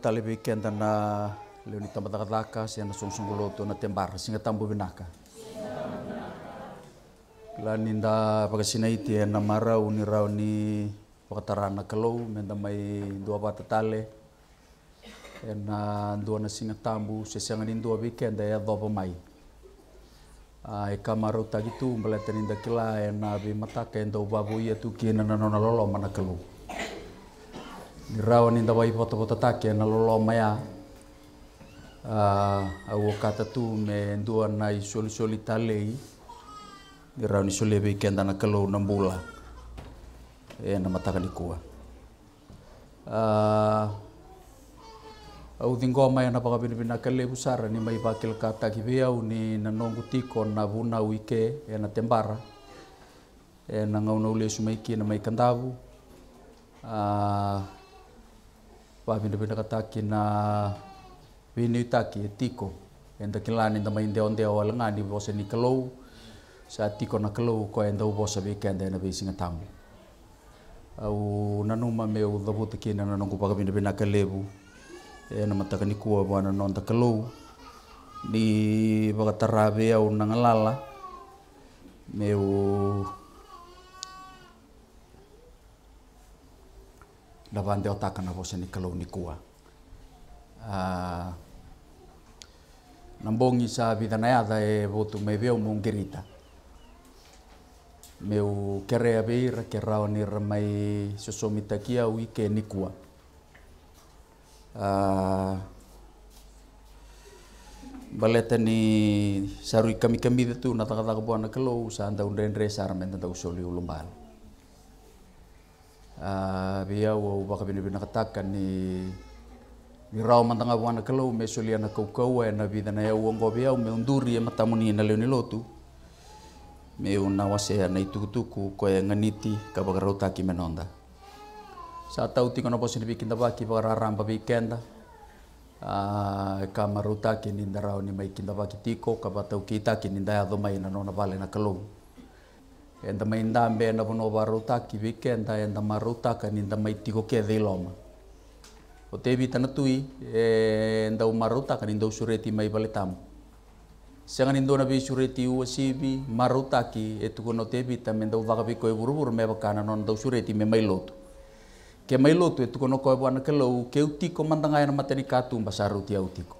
talibi kenta na leoni tambatakatlaka sia na sungsungguloto na tembara singa tambu binaka lani da pakasinaiti e na mara uni rau ni pakatarana kalou menda mai dua batatale e Ena ah, dua na singa tambu sesianga ni dua bikenda dua adoba mai ai ah, kamarau tagitu mbalateninda kila ena ah, bi mataka e ubabu babu ia tuki e na nanona lolo mana kalou Giraonind wai pota pota taki na loloma ia a au kata tu me ndua na i soli soli talei ni soli ebe ikenda na kalo na mbula e na mataka nikua a ah, au dingo maya na paka bini bina kalei busara ni mai pakil kata kibe au ni na nongu tiko na vuna wike e na tembara e na ngau na ule sumaiki na mai kandavu uh, ah, pavinda vinda kataki na vinitaki e tiko enda kilani enda mai ndeo ndeo wala ngani vosa ni kalou sa tiko na kalou ko enda vosa weekend enda visinga tamu au nanuma me u dhavuta kina na nongu paka vinda vinda kalevu e na mataka ni kua wana nonda kalou ni vakatarabe au nangalala me u davante otakana vosa ni kalau ni kua. Uh, ah, nambongi sa vidanaada e votu me veo mungirita. Meu kere aveira ke rao ni ramai sosomitakia ui ke ni kua. Uh, ah, baleta ni sarui kami kami itu na taka taka buana kalau sa anda undren resar menta tau soli ulumbal. Ah, biya wa baka bini bina kataka ni ni rao mantanga wana kalau me suli ana kau kau e na vida na yau wongo biya me unduri e ya, matamuni na leoni lotu me una wase ana ya, kutuku ko e ya nganiti ka baka rau taki menonda sa tau tinga na posini bikin da baki baka mba bikenda ah, ka marutaki ni ndarao ni mai kinda baki tiko ka batau kitaki ni ndaya domai na nona vale na kalau enta mainda ambe enda bono baruta kibike enta enda maruta kan mai tiko ke deloma o tebi tanatui enda eh, maruta kan enda usureti mai tamu. sangan enda na bi sureti uasibi maruta ki etuko no tebi tamenda koe ko burubur e me bakana non da usureti me mai lotu ke mai lotu etuko no ke bwana kelau ke utiko mandanga na materi katumba saruti autiko ya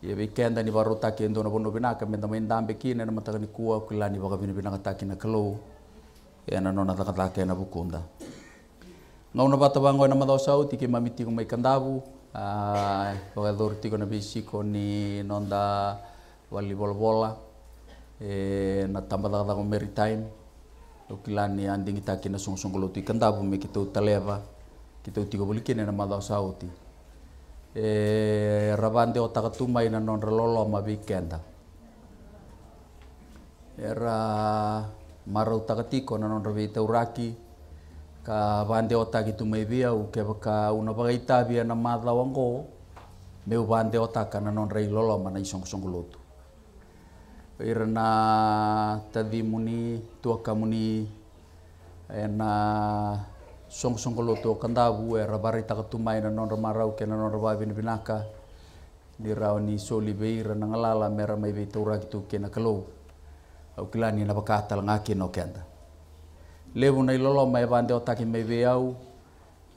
ya be ni baru taki endo na bono bina ka menta menta ambe kine na mataka ni kua kula ni baka bina bina kataki na kelo ya na nona taka taki na bukunda nga una bata bango na sauti sau tiki mamiti kumai kandabu baka ah, dor tiko na bisiko ni nonda wali bola bola e, na tamba taka taka maritime ukila ni andingi taki na sungsunggolo tiki kandabu me kita utaleva kita utiko bulikine na madao sau tiki e eh, ravante o takatuma ina non relolo ma weekend era otak tiko na non ravi uraki ka bande otak itu ibia u uke ka una bagaita bia na madla wango meu bande o takana non rei lolo ma na isongosongolotu irna tadimuni tuakamuni ena song song koloto kandabu e eh, rabari takatumai na non ramarau ke na non binaka ni rau ni soli beira na ngalala mera mai be tura gitu ke na kalo au kilani na bakata la ngaki no kenda lebu na ilolo mai bande otaki mai be au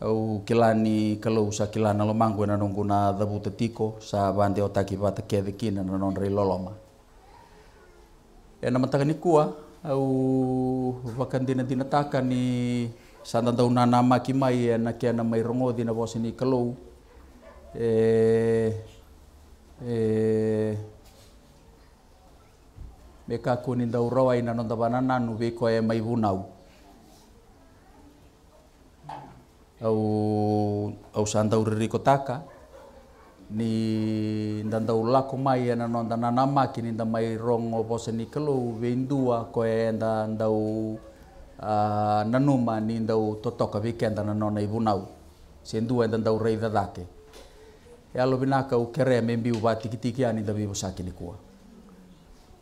au kilani kalo sa kilana lo mangu na nongu na dabu tetiko sa bande otaki bata ke kina na non ma e na mataka ni kua au vakandina dinataka ni satantau na na mai e na kia na mai rongodi na vosi ni kalou e e me ka kuni ina banana nu be ko e mai au au santau kotaka, taka ni ndandau lako mai e ana nonda na na maki ni nda mai rongo vosi ni kalou ve indua ko e ndau Ah, nanuma ni ndau totoka vikenda na nona ivunau sendu enda ndau dake ya e yalo binaka ukere membi uva tikitiki ani ndavi vosaki nikua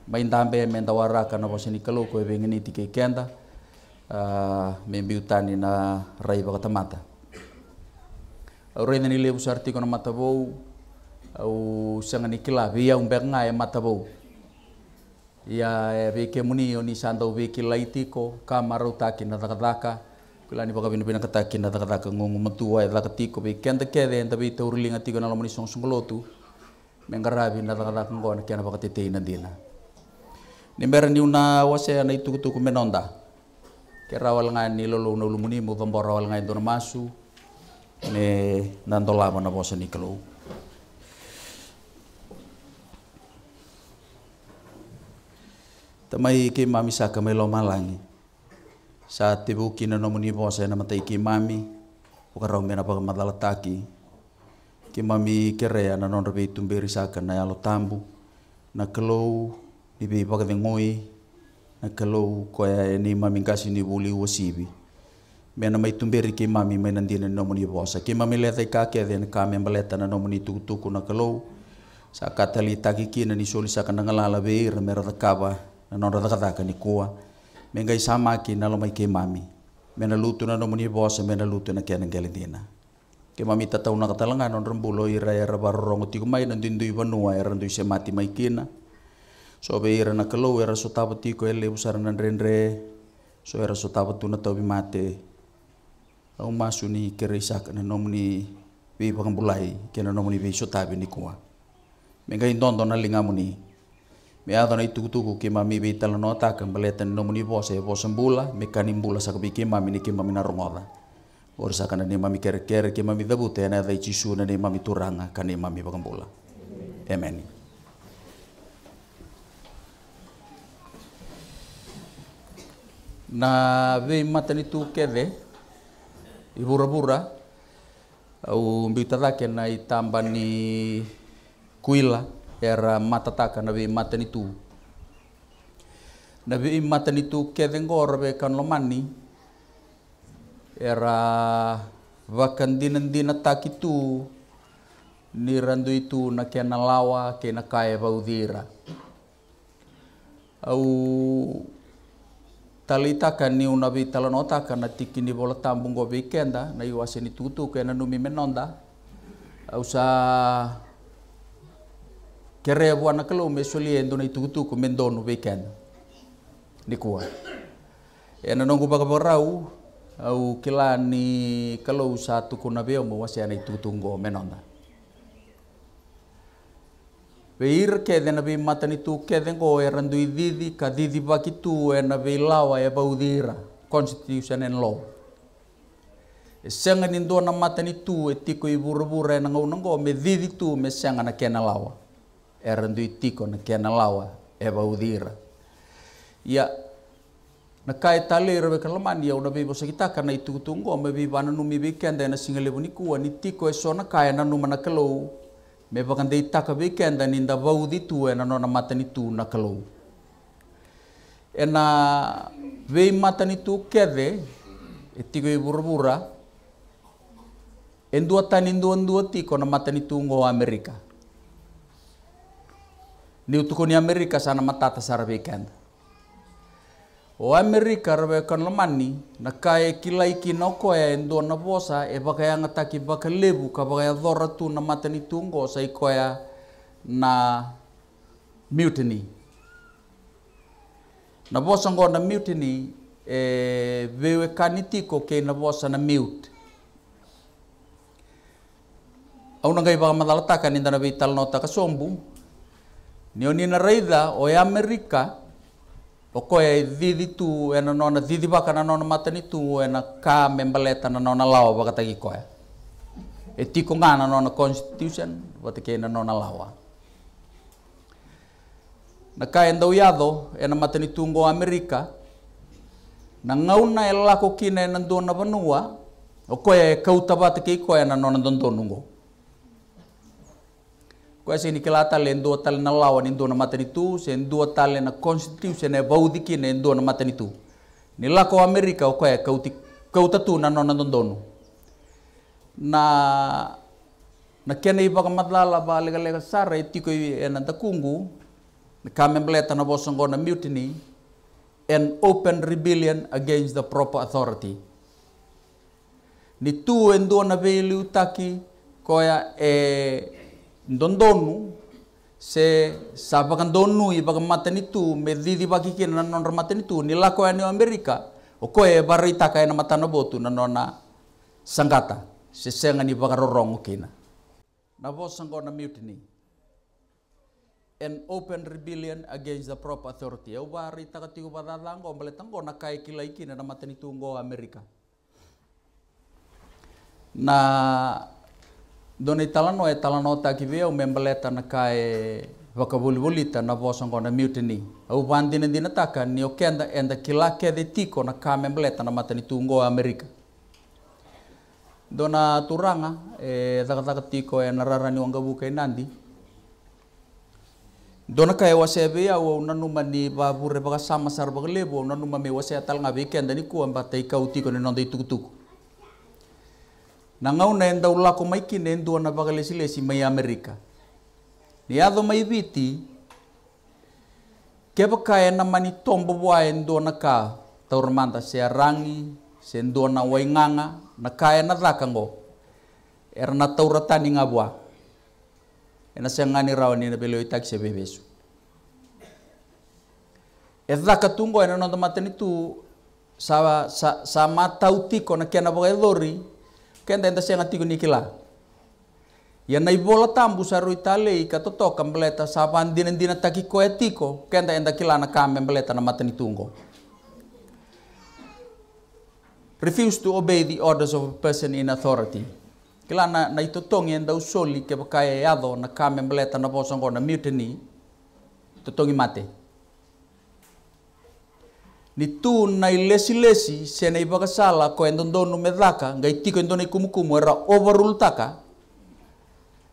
maindambe menda waraka na vosinikalo ko evengeni tike kenda uh, ah, membi utani na raiva mata. reitha ni levu sartiko na matavou au sanga ni kila via ngai e matavou ia e veke muni o ni santa o veke laitiko ka maruta ki na takataka kula ni pakapina pina kata ki na takataka ngongo matua e takatiko be kenta kede enta be te urilinga tiko na lomani song songolotu mengarabi na takataka ngona kiana pakatete ina dina ni mera ni una wase na itukutuku menonda ke rawal ngai ni lolo na lumuni mu vambora wal ngai ndona masu ne nandolama na bosa ni kelou tamai ke mami sa melo malangi sa tibu kina no muni bo sa na matai ke mami buka ka rau mena pa madala taki ke mami kere ana non rebe tumberi sa kana ya lo tambu na kelo ni be pa ka ngoi na kelo ko ya ni mami kasi ni buli wasibi mena mai tumberi ke mami mai nandina no muni bo sa ke mami leta ka ke den ka me na no muni tuku tuku na kelo sa katali taki kina ni soli sa kana ngalala be kaba na nona dakadaka ni kua me gai sa maki na lomai ah. ke mami me na lutu na nomuni bosa me na lutu na kena gelidina ke mami tatau na katalanga non rembulo ira era barrongo tiku mai non dindui vanua era ndui se mati mai kina so be ira na kalau era so tapo tiko ele usara nan renre so ira so tapo tuna tobi mate au masuni kere isak na nomuni bi pangambulai kena nomuni bi so tabi ni kua me gai ndon dona linga me na itu tuku ke mami be tala nota kan beleten no muni bose ya bo sembula me kanimbula sa ke ke mami ni ke mami na rongoda ora sa kana ni mami kere kere ke mami dabute ya na da ichisu na ni mami turanga kan ni mami bagambula amen na ve matani tu keve ibura bura au mbiutadake na itamba ni kuila era matataka na be matani tu na be matani tu kedengor be kan mani era taki tu, ni randu itu na kena lawa kena kaya baudira, au talita kan ni una vi talanota ka na tiki ni bola tambung go kenda, na iwaseni tutu kena numi menonda au sa kere bwana kala umeshuli endo na itugutu kumendo no weekend nikuwa ena nongu borau au kila ni kala usatu kuna beo mo wasi ana itugutu ngo menonda Veir kede na vei matani tu kede ngo erandu ididi ka didi bakitu ena vei lawa e baudira constitution and law. E ni nindo na matani tu e tiko i ena ngau nango me didi tu me senga na kena lawa. erandu itiko na kia nalawa e baudira. Ia na kai tale rawe kalamani au na bosa kita kitaka itu itukutungo me bibana numi bikenda na singalebu nikua ni tiko e sona kai na numa na kalou me bakanda itaka bikenda ni nda baudi tu e na nona mata ni tu na kalou. E na vei mata ni tu kede e tiko i burabura Endua tan endua endua tiko na mata ni tu Amerika. Niu ni Amerika sana matata weekend. O Amerika kan lemani na kaya kilai kina ya e endo na bosa e eh, bakaya ngataki lebu ka bakaya dhora tu na matani tungo sa ikoya na mutiny. Na bosa ngo na mutiny e eh, vewe kanitiko ke na bosa na mute. Aunangai baka madalatakan indana vital nota kasombu. nionina raitha o ya amerika oko e thithi tu ena nona thithi baka na nona matani tu ena ka membaleta na nona lawa baka tagi koya e tiko ngana nona constitution wata ke na nona lawa na ka enda uyado ena matani ngo amerika na ngauna e lako kina ena ndona vanua oko e kauta bata ke koya na nona dondonungo kwa sini ni tale le ndo tal na lawa ni ndua na matani tu se ndua tale na constitution e vaudiki ne ndua na matani tu ni lako amerika o e kauti na nona ndondonu na na kena iba matlala ba lega lega sara itiko e, e na takungu na mbleta na bosongo na mutiny an open rebellion against the proper authority ni tu endo na velu utaki koya e dondonu se sapakan donu i itu medi di didi bakiki na non itu nila lako ani Amerika o e barita kai na matano botu na nona sangkata se i ni rorong kina na bo sango na mutiny an open rebellion against the proper authority o barita ka tigo o badalango mbaletango na kai kila ikina na itu ngo Amerika na dona italano e talano ki veo membeleta na kae e vakavulivolita na vosongo na mutiny au vandinadina taka ni okenda enda kilake kilakethe tiko na ka membeleta na matanitugo tungo amerika dona turanga e thakathaka tiko e na raraniwa ngavuka inandi e dona kae wase be ya wa una numa ni baga sama sarba baga lebo una numa me wase atal ngabe kenda ni kuamba tai kau tiko ni nonde tukutuku nangau na enda ula ko maiki na endu na bagalesi lesi mai Amerika. Ni ado mai viti keba ka ena mani tombo wa endu na ka taurmanta se arangi se endu na wainganga na ka ena dakango era na tauratani bua. Ena se ngani rawani na belo itak se bebesu. Edda katungo ena no matani sama sama tautiko na kena boga kenda enta senga tigo nikila nai bola tambu saru itale ika toto kambleta pandi nendi dina taki koe tiko kenda enta na kame mbeleta na mateni tungo refuse to obey the orders of a person in authority kila na na tongi enda usoli ke pakai yado e na kame mbeleta na posongo na mutiny tongi mate ni tu na ilesi lesi na ibaka sala ko endon donu medaka ngai tiko endoni kumu era overrule taka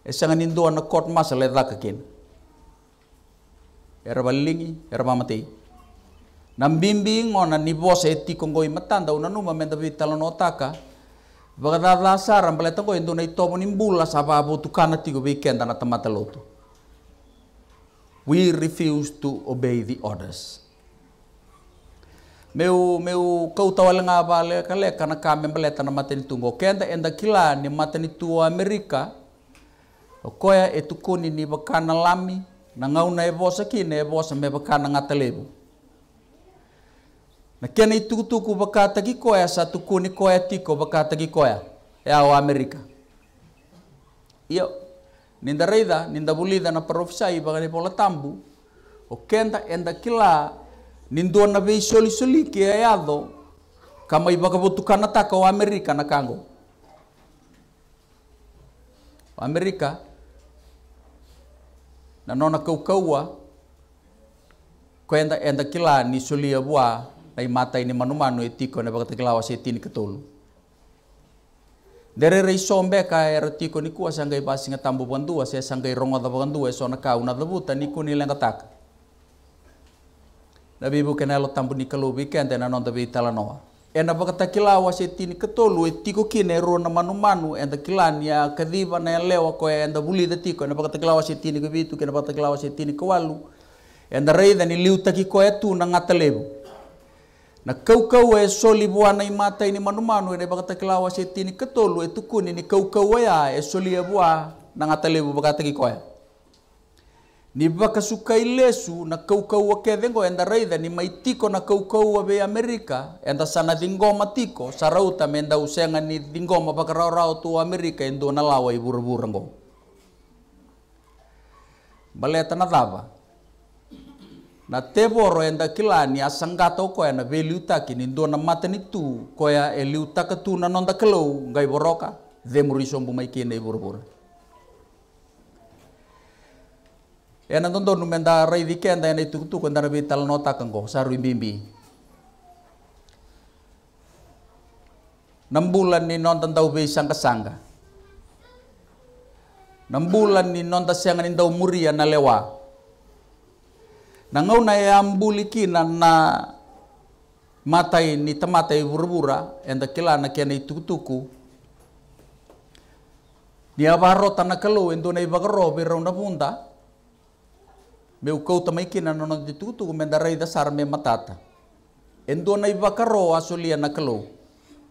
esanga nindo na court le daka ken era balingi era nam bimbing ona ni bos etiko ngoi matanda una numa menda vitalo no taka bagada lasara endon ko endona itobo nimbula sababu tukana tiko bikenda na tamata lotu we refuse to obey the orders meu meu kauta nga bale kale kana ka membele tana matani tungo kenda enda kila ni mateni tu Amerika koya etukuni ni bakana lami na ngau e vosa ki ne vosa me bakana telebu na kena itukutuku bakata ki koya satu tukuni koya tiko bakata ki koya ya o Amerika iyo ninda reida ninda bulida na parofisai bagani pola tambu o kenda enda kila nindo na vei soli soli ke e ado kama botu kana taka o Amerika na kango. Amerika na nona kaua kwenda enda kila ni soli a ya bua na imata ini manu manu e tiko na wakatakilawa se tini katolu. Dere rei sombe ka era tiko ni kua sanggai pasinga tambu bandua se sangai rongo da bandua e sona kau na dabuta ni kuni lenga nabi bu kena lo tampuni kalau weekend dan tapi tabi noa. ena baka takila wa se tini ketolu e tiko kine ro ya na manu manu enda kilan ya kadiba na lewa ko enda buli da tiko ena baka takila wa se tini ko bitu kena baka kila wa se tini kawalu enda rei ni liu taki ko tu na ngata lebu na kau kau e soli bua na imata ini manu manu ena baka takila wa se tini ketolu e tukuni ni kau kau a e soli e bua na ngata lebu baka ko e. ni suka ilesu na wa kethengo enda raitha ni maitiko na wa ve amerika enda sana dhingoma tiko sarauta menda usenga ni rao rao tu amerika endo na lawa iburubura ngo baleta na thava na tevoro enda kilani asangata koya na veliutaki ni ndo na matani tu koya eliutaka tu na nonda kilou ngai voroka themuriso mbu maikine ivuruvura Ena tondo numenda rai weekend ena itu tu kondara bi tal nota kengko saru bimbi. Enam bulan ni nonton tau bi sangka sangka. Enam bulan ni nonton siangan tau muria na lewa. Nangau na yambuliki na na matai ni tematai burbura enta kila na kiana itu tuku. Dia barota na kelu ento na ibagro bi raunda punta meu kau tamai kina nono di tutu darai dasar me matata. Endo na karo asulia na kelo,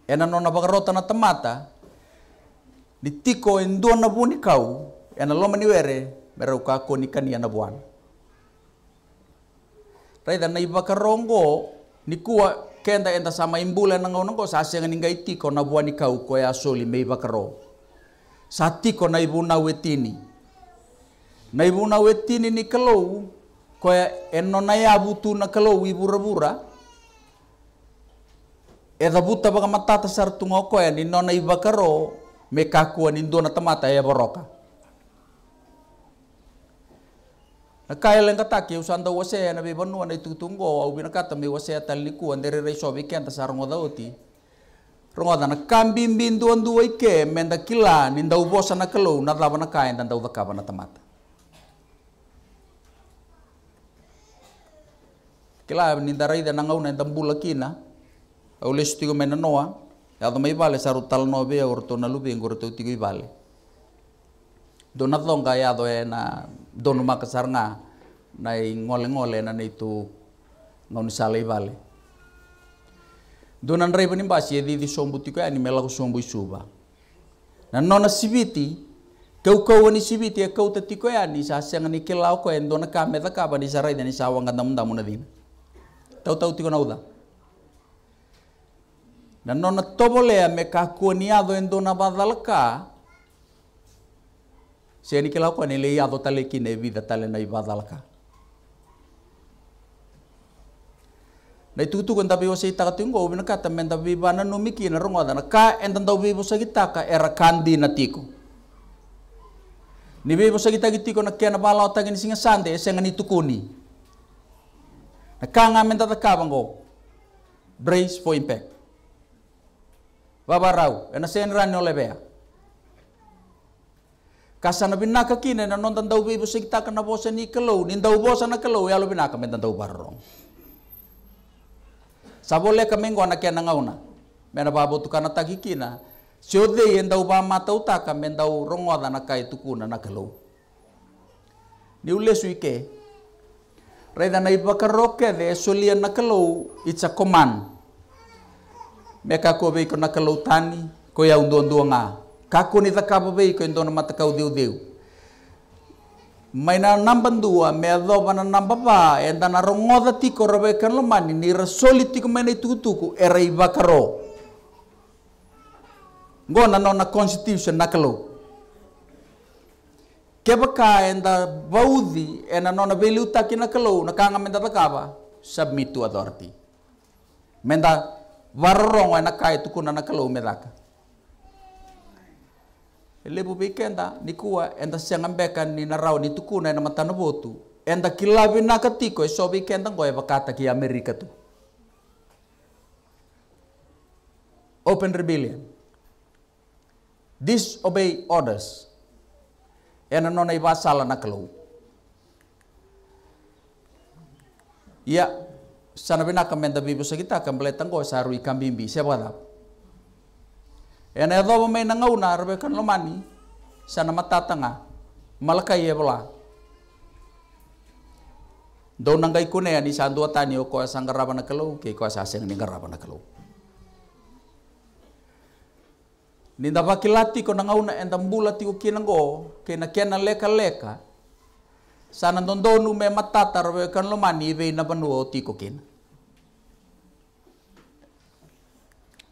Ena nona bakaro tana tamata. Di tiko endo na buni kau. Ena loma ni were merau kako ni kania na buan. Raida na ngo, ni kua kenda enda sama imbula na ngono ngo sa asenga ningai tiko na buani kau koe asuli me ibakaro. Sa tiko na ibu na wetini. Nai ibu na wetini ni kalau koya enno na ya butu na kalau ibu rabura edha buta baka matata tungo ngokoya ni nona iba karo me kakua ni ndona tamata ya e baroka na kaya leng kataki usanda wasea na bebanua na itutunggo au bina kata me wasea talikua ndere reiso bikenta sarungo dauti rongoda na kambimbinduan duwa ike menda kila ni ndau na na dava na kaya ndau dakava na tamata kila nindara da nangau na tambula lakina au le stigo mena noa ya do mai vale saru tal no be or to ya na lubi ngor to tigo vale do na nga ya do na do no makasar nga na ngole ngole na tu ni sale vale do na ndrai bani basi edi di sombu tiko ani mela ko sombu suba na nona sibiti ya, Kau kau ni sibiti kau tetiko ya ni sa sanga ni kilau ko ya, kame da kaba ni sarai dan ni sawang kadam damu na dina. Tahu-tahu tiko nauda. Na nona tobolea me kakuaniado en dona badalka. Se ni kela kwa nile iado tale kine vida tale na ibadalka. Na itu tu kanda biwa sei taka tingo ubina kata menda biwa na numiki na rongo dana ka endan dau biwa sa kita ka era kandi na tiko. Ni biwa sa kita gitiko na kia na balao tagi ni singa sande esenga ni tukuni. Nakanga menta takabango. Brace for impact. Babarau, ena senran no lebea. Kasana binaka kine na non tandau bibu sikta kana bosa ni kelo, nin dau na kelo ya lo binaka menta tandau barrong. Sabole kamengo na yang nangauna. Mena babo tu kana takikina. Siode yang dau ba mata utaka mendau rongoda na kai tukuna na kelo. Ni ulesu ike, na raidana ibakaroke de solia e nakalau itsa koman meka ko beiko na kalou tani ko ya undu undu nga kako ni zaka be beiko indo na matakau diu diu. maina namba dua me adho bana namba ba enda na rongoda tiko robe kan lo mani ni rasoli tiko maina itukutuku era ibakaro ngona no na constitution kalou kebaka enda baudi ena nona beluta kina kalau nakanga menda takaba submit to authority menda warrong ena kai tu kuna nakalo medaka lebu bikenda nikua enda siangan beka, ni narau ni tukuna ena matana botu enda kilabi katiko eso bikenda ngoe bakata ki Amerika tu open rebellion disobey orders nona ena ಏನನ್ನೋ ನೈ ಬಾಸಾಲನ Ya, sana sanabina kamenda bibu akan kambletan tenggo saru ikambimbi sebada ene Ena edo nangau na arbe kan lomani sana mata malakai malaka ya bola. Dona ngai kune ani ya, sandua tani ko na kelo kei ko sasen ni na kelo ninda vakilati ko nangauna enda mbula ti ukinango kena kena leka leka sana dondonu me matata rawe kan lomani ve na banu ti ko kena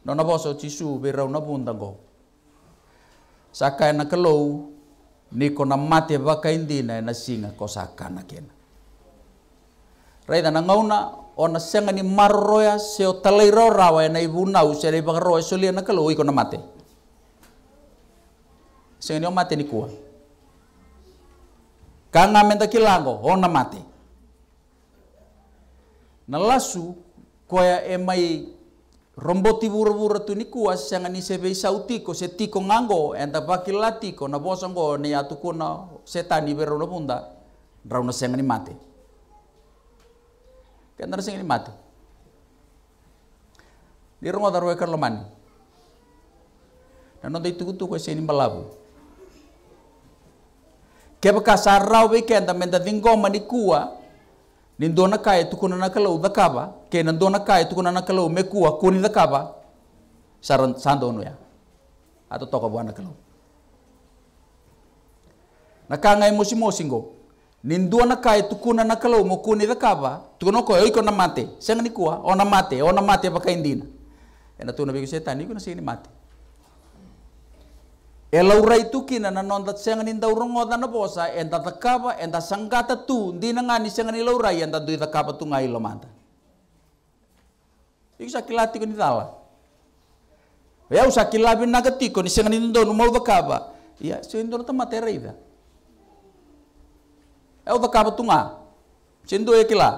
nona boso tisu ve rauna bundango saka na kalou ni ko na mate vaka indina na singa ko saka na kena raida nangauna ona senga ni marroya seo talairo rawa na ibunau sere bagaroya solia na kalou iko na mate ini mati niku kang ngamen ta kilango ona mati nalasu koya emai romboti buru-buru tu ni kuas seng ni sebe sautiko, ko se tiko ngango enta pakil latiko na bosongo ne atuko na setani berono bunda rauna ni mati kan terus ini mati di rumah taruh ekor lemani dan nanti itu tuh kau sini balabu. keba ka sarrau be kenda menda dingo manikua nin dona kai tukuna nakalau dakaba ke na dona kai tukuna nakalau mekua kuni dakaba saran sandono ya atau toko buana kalau nakangai musimo singo nindua na kai tukuna na kalau mukuni dakaba tukuna e ko oi kona mate ni kua ona mate ona mate pakai indina ena tuna bigu setan iko na sini mate Elaura itu kina na non sengan inda urongo na bosa enta takapa enta sangkata tu di na ngani sengan laura enta dui takapa tu ngai lomanta. Iku sakilati kuni tala. Ya usakilabi nagati kuni sengan inda mau takapa. Iya, sendor ta matera ya, ida. E o takapa tu nga. e kila.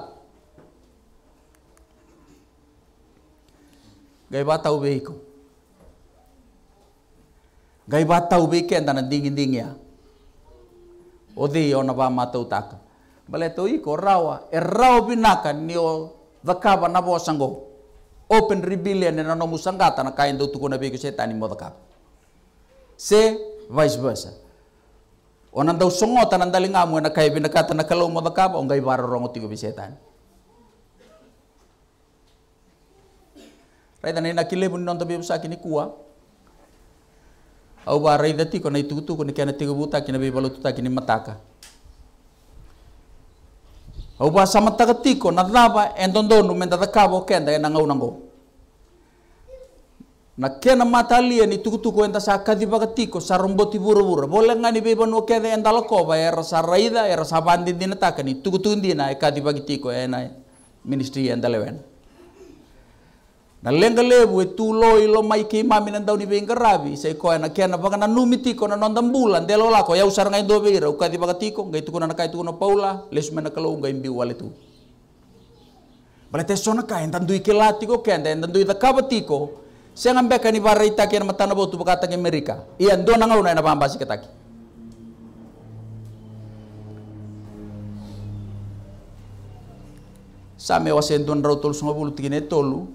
Gai batau beiku gai batau beke antana dingin ya. odi ona ba matau tak bale to iko rawa er rawa binaka ni vakaba dakaba na open rebellion na no musangata na kain do tukuna beke setan se vice versa ona dau songota na dalinga mo e na kai binakata na kalau mo dakaba on gai baro rongo tigo bisetan Raitan ina kilebun non kuwa au barai dati kona itutu kona kena tiga buta kena be balu tuta mataka au ba sama tiko, na daba endondo donu menda kabo kenda ena ngau nango na kena mata lia ni tuku enda sa tiko sa ti buru-buru boleh nggak ni beba no kede enda e lokoba era sa raida era sa bandin dinataka ni tukutuku dina e tiko ena ministri enda Na lenga lebu e tu lo i mai ki mami nan dauni beng karabi sai ko na kiana baka na numiti ko na de lo lako ya usar ngai do beira uka di baka tiko ngai tukuna na kai tukuna paula lesu mena kalau ngai mbi wale tu. Bale te sona kai ndan dui ke latiko ke ndan ndan dui da kaba tiko sai ngambe ka ni barai ta kiana matana botu baka ta Amerika. iya ndo na ngau na na bambasi kataki. Same wasen don rautul sungabulu tigine tolu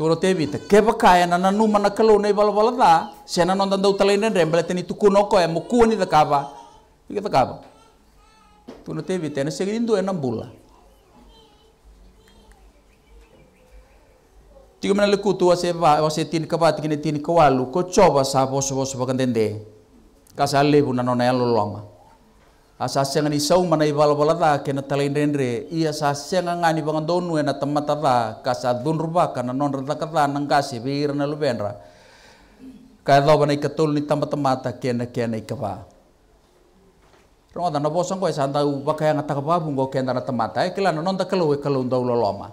Toro tevi te keba kaya na nanu mana kalau nei bala bala ta sena non tanda utala ina rem bala teni tuku noko e muku ni ta kaba ika ta kaba toro tevi te na segini dua e enam bula tiga mana leku tua se ba tini kaba tini tini kawalu ko coba sa boso boso bakan tende kasale bu na nona ya asasya ngani sau mana i balabalada kena ia talain rendre i asasya ngani pangandonu e na temata ta kasa dun ruba na non rata kata nang kasi beira na lubenra ka daw e bana ikatul ni tamatamata ke kena ke na ikaba ronga na bosang ko e sa andau bakaya ngata takaba bungo kena na tamata e kila na non da kalau we kalo ndau loloma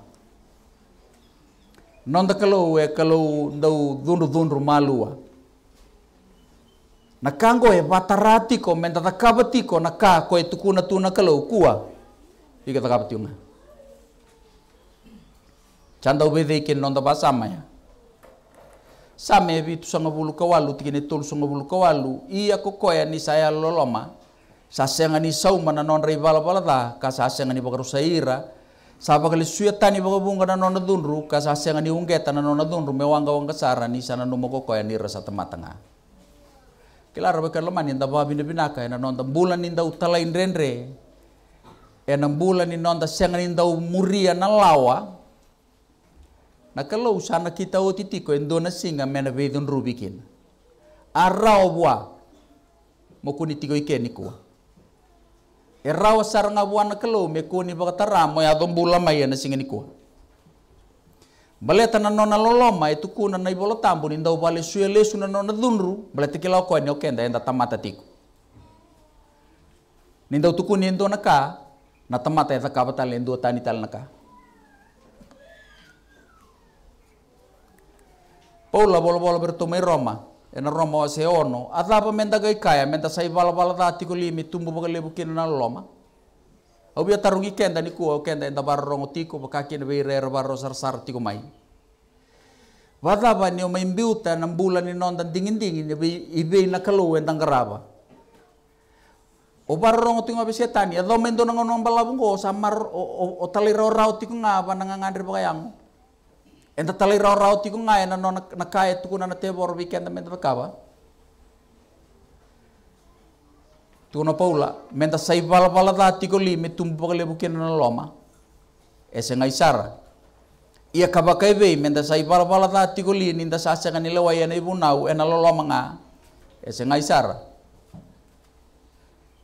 non da kalau we kalo ndau dun dunru malua kango e vatarati ko menta takavati ko ko e tukuna tuna kalau kua ika takavati unga chanda ubede ikin nonda sama ya Sama bi vitu sanga bulu kawalu tikine tulu sanga bulu kawalu iya kokoya ni saya loloma sasenga ni sauma na non rei bala bala da ka sasenga ni bakarusa ira Sapa kali suya tani baka bunga na nona dunru, ni ungeta na nona dunru, mewangga wangga sara ni sana numo kokoya ni rasa tematengah. Kelara be kala man inda babi ne binaka ena nonda bulan inda utala indrenre. Ena bulan inda nonda sengan inda muria na lawa. Na kala usana kita endo na singa mena beidun rubikin. Arau bua. Mokuni tiko ikeni kuwa. Erawa saranga buana kelo mekuni bakatara mo ya dombula maya na singa ni Μπλέτα να νόνα λολόμα, ετου κούνα να υπολοτάμπουν, εντα ο βάλε σου ελέσου να νόνα δούνρου, μπλέτα και λαοκό είναι ο κέντα, εντα τα μάτα τίκου. Νίντα ο του να κά, να τα μάτα εδώ κάποτα λέει εντώ τα νίταλ κά. Πόλα πόλα πόλα πέρα το μέι Ρώμα, ένα Ρώμα ως αιώνο, αδάπα μεν τα γαϊκάια, μεν τα σαϊβάλα βάλα δάτικο λίμι, τούμπο πακαλέπου και έναν λόμα, Au bia tarungi ken tani ku au ken tani tabar rongo tiku pakaki na bei rera barro sar sar tiko mai. Wata ba ni o mai mbiuta na mbula ni non tan dingin dingin ni bei i na kalu en tang O barro tiko abe setani a e domen do nang ngono mbala bungo samar o o tali ro rau tiko nga ba nang ngandre pakayang. En tali ro rau tiko nga e na non na kae tuku na na tebor weekend na men pakaba. tuna paula menta sai pala pala ta tikoli me tumpo kale buken na loma ese ngai sara ia kabakai be menta sai pala pala ta tikoli ninda sasa kan ile waya nei ena loloma nga ese ngai sara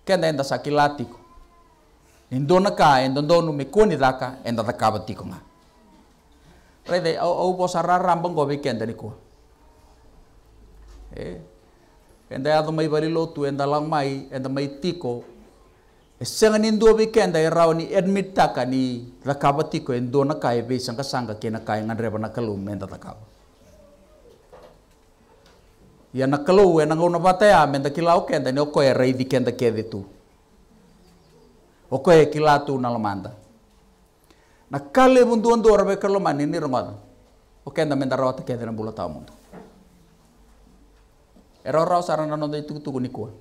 kenda enta sakilatiko e na ka endondonu me koni daka enda takaba tiko nga Rede au au bosara rambang gobe kenda ni Eh, enda ya mai bari lotu enda lang mai enda mai tiko senga nindu obi kenda ya ni admit taka ni rakaba tiko endo na kai be sangka sangka kena kai ngan reba na kalum enda takaba ya na kalu we ya na ngona bata ya menda kilau kenda ni okoe kenda kede tu okoe kilatu na lamanda na kale mundu ndo rabe mani ni rongada okenda menda rawata kede na bulata mundu eroro sarana nonta itu tuku nikua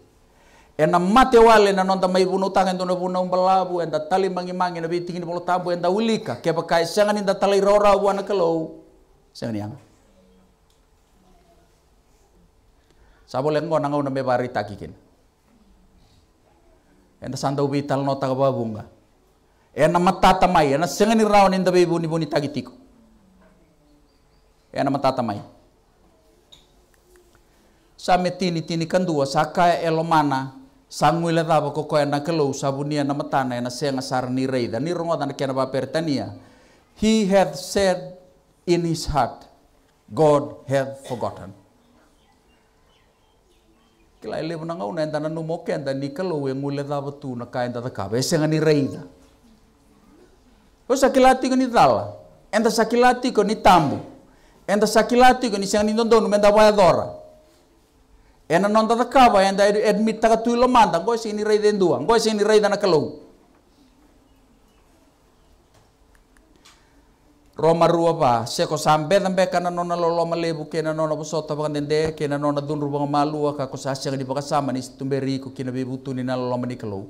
ena mate wale na nonta mai bunu tangen tono bunu umbalabu enda tali mangi mangi na bitingi ni bolo tabu enda ulika kia pakai sangan enda tali rora wana kelou sengan yang sabo lengo nangau na mebari takikin enda santau bital nota kababunga ena matata mai ena sangan ni rawan enda bebuni buni takitiko. ena matata mai sama tini tini kandua saka elomana sanguila tapa koko ena kelou sabunia na matana ena senga sar ni reida ni rongoda na kena pertania. he had said in his heart God hath forgotten kila ele na ngau na numo kenda enta ni kelou e ngule tapa tu na ka enta taka senga ni reida o sakilati ko ni dala enta sakilati ko ni tambu enta sakilati ko ni senga ni dondonu menda waya dora ena non da kava enda admit taka tu lomanta go sini rei den dua go sini rei dana kalau Roma rua pa seko sambe tambe kana nona lolo malebu kena nona busota baka dende kena nona dun baka malu, ka ko sasya ka dipaka sama ni situmberi ko kena bebutu ni nalo loma ni kalau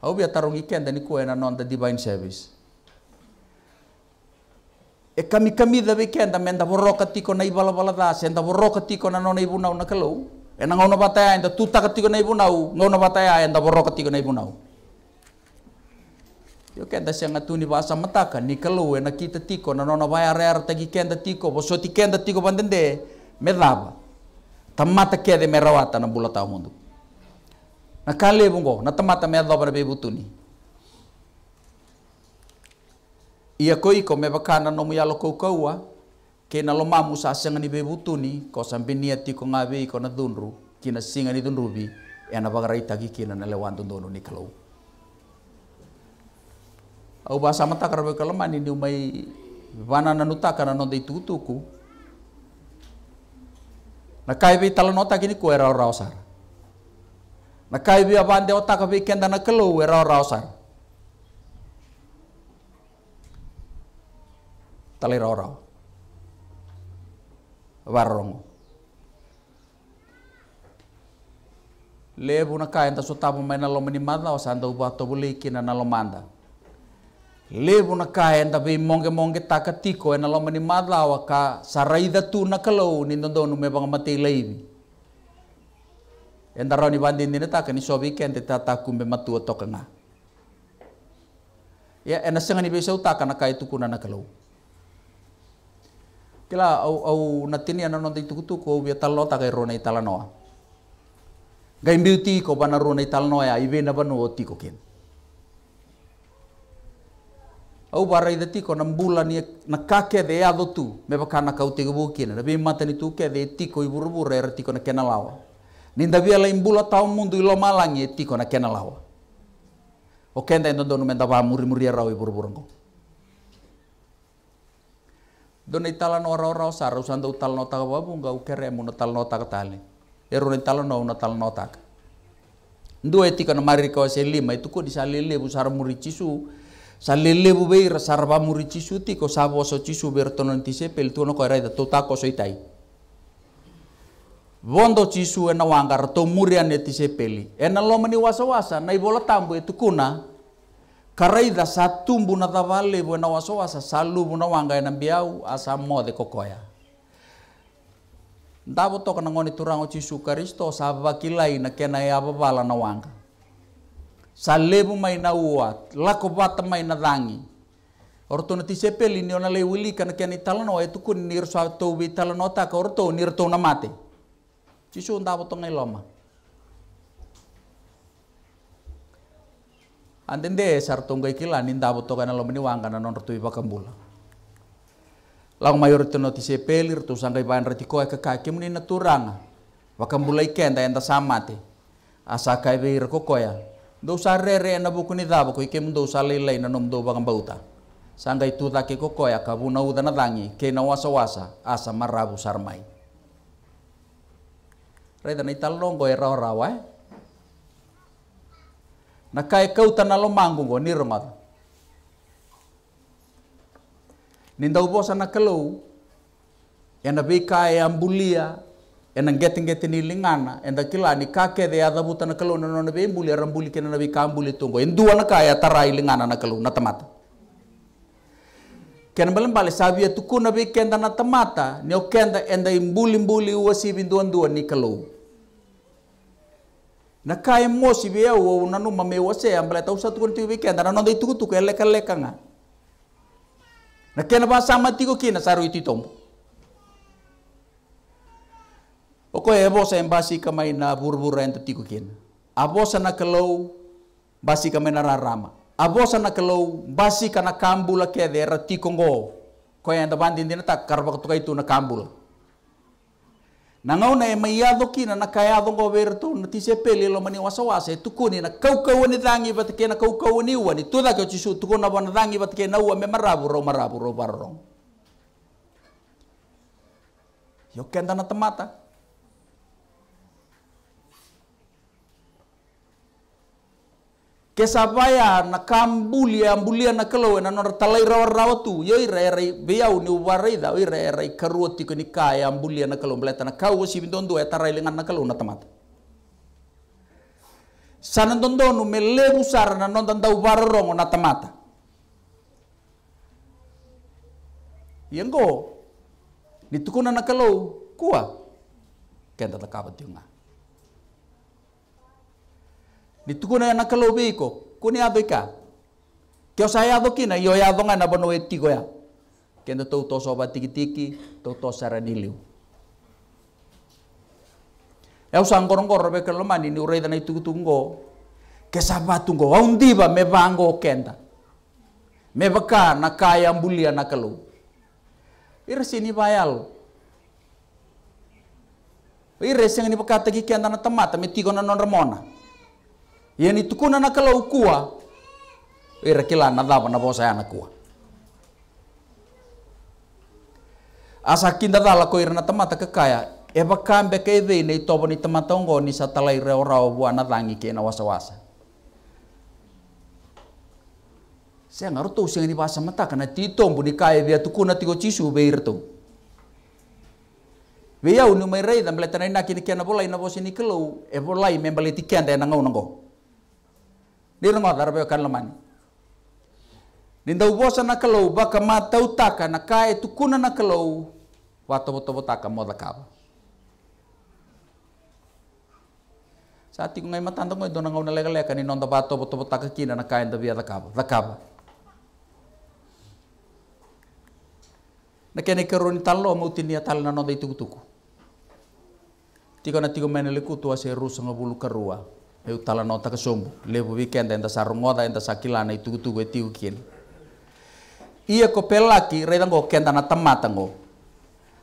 Au bia tarungi kenda ni kuena nonta divine service e kami kami da kenda menda borroka tiko na ibala bala dasi senda borroka tiko na nona ibuna una kalau e na bataya enda tuta katiko na ibuna u ngona bataya enda borroka tiko na ibuna yo kenda sia ngatuni bahasa mataka ni kalau e kita tiko na nona baya rera tagi kenda tiko boso ti kenda tiko bandende medaba tamata kede merawata na bulata mundu na kale bungo na tamata medaba be butuni Ia koi ko me bakana no muyalo kau kaua, na lo mamu sa senga ni bebutu ni, ko sampe niati ko ngabe ko na dunru, kina singa ni dunru bi, ena ita tagi kina na lewan dunu ni kalau. Au bahasa mata karabe kalamani ni umai wana na nutaka na nonde tutuku. Na kai be talanota kue ko era rausar. Na kai be abande otaka be kenda na kalau era rausar. teliroro warung, lebu na kain ta sutamu mai lo mani manda wasan ta uba to buli kina nalo manda lebu na kain tapi bi mongge mongge ta ka tiko e mani ka saraida tu na kalau ni ndondonu me bang mati leibi Enda roni bandin dina taka ni sobi ken te tata kumbe matua tokenga. Ya, ena sengani besa utakan utaka na tukuna na kalau kila au au natini ana tuku tuku au bia talo ta kai rona itala noa gai beauty ko bana rona itala noa ya ibe na bano oti ko ken au barai dati ko nambula ni na kake de ya dotu me baka na kau te gubu ken na be mata ni tu ke de ti ko iburu buru er ti ko na kena lawa ninda bia la imbula tau mundu ilo malangi e ti ko na kena lawa o kenda e ndo ndo menda ba muri muri rau iburu burungo Dona italan ora-ora osar usan utal nota babu nga ukere ya, mo na tal nota katali. Ero na ya, italan na una tal nota. Ndua etika na marika wase lima ko di lele bu sar murichisu. Salele bu beira tiko sabo so chisu nti se pel tuono ko eraida totako so itai. Vondo cisu ena wangar to murian se peli. Ena lomani wasa-wasa na ibola itu kuna. Karaida satumbu na tavale buena waso asa salu buna wanga ena biau asa mode kokoya. Dabo to kana ngoni turango cisu karisto sa lain na kena ya e babala na wanga. lebu mai na ua, lako bata mai na dangi. Orto na tisepeli ni ona wili kana kena italano e tukun nir sa tobi italano ta ka orto nir to na mate. Cisu ndabo to ngai loma. Antende sartunga ikila ninda meni lomini na non rutui pakambula. Lang mayorito no tise pelir tu sangkai bayan retiko ya ke kaki muni na turanga. Wakambula ikenda enda samati. Asa kai beir ya. Do sa re na buku ni dabo ko ikem do sa lelei na nom do bakambauta. Sangkai tu ya kokoya kabuna uda na tangi na wasa wasa asa marabu sarmai. Reda na italongo rawa ya, rawa eh na kai kau tana lo manggung go ni remat nindau bosa na kelou, yang e na bika yang ambulia, yang e na ni lingana yang e na kila ni kake de ada ya buta na kelou na na be bulia rambuli kena na bika ambuli tunggu yang dua na kaya tarai lingana na kelou na tamata kena belum balik sabia tuku na be kenda na tamata ni o kenda enda imbuli imbuli uasi binduan dua ni kelou. Nakai kai mo si bea ya wo na no mame wo se am ya bale tau satu kon tiwi ken ya, na no dei tuku tuku ele nga. Nakai na ba sama tiko kina saru itu tom oko e bo se embasi mai na burbura ento tiko kina abo sana kelou basi mai na rarama abo sana kelou basi kana kambula ke ra tiku ngo ko yang tapan dina tak ka tukai itu na kambula Nangau nangauna e maiacokina na ver veretou na tisepeli lomani wasa e tukuni na ni ani cagi vatake na kaukau ani uani tucake o jisu tukuna vona cagi vatake na ua me maravurou maravurou varorog io keda na temata. kesabaya na kambulia ambulia na kalau na nor talai rawa rawa tu yo ira ira beyau ni da ira ira karuoti tiko ni kaya ambulia na kalau mbleta na kau si bindondo e ya tarai lengan na kalau na tamata sana dondonu me mele sara na non wara rongo na tamata ni ditukuna na kalowe kua kenta takapa tiunga nitukuna na kalau beko kuni abeka kio saya adokina yo ya adonga na bono etigo ya kendo tau to soba tiki tiki tau to saraniliu ya usang korong korong beko mani ni ureda na itu tunggo kesabatungo waundiba bango kenda ya mebaka ya na kaya mbulia na kalau irsini bayal Ire sing ni bekata ki kenda na temata mitigo na non remona. Yeni tukuna na kala ukua ira kila nadhaba na bosa yana kuwa asa kinda dala ko ira na tamata kakaya eba kambe ka ide ne tobo ni tamata ongo ni tala ira ora obua na dangi ke na wasa wasa saya ngaruh tuh sih ni bahasa mata kana titombu di kaya dia tukuna tigo cisu beir tuh Veia unu mai rei da tanah ini na kini kia na bola ina bosi kelo e membeli i membele dirma darbe kan ninda ubosa na kalau baka mata utaka na kai tukuna na kelau wato boto botaka moda saat iku ngai matanda ngai dona ngau na lega lega ni nonda bato boto kina na kai ndabia da kaba da na kene keroni talo mau tinia tal na nonda itu tuku Tiko na tiga menelikutu se rusa ngabulu karua eu tala nota ke sombu lebu weekend enta sarungoda enta sakilana itu tu gue tiu kien ia ko pelaki reda ngo kenda na tamata ngo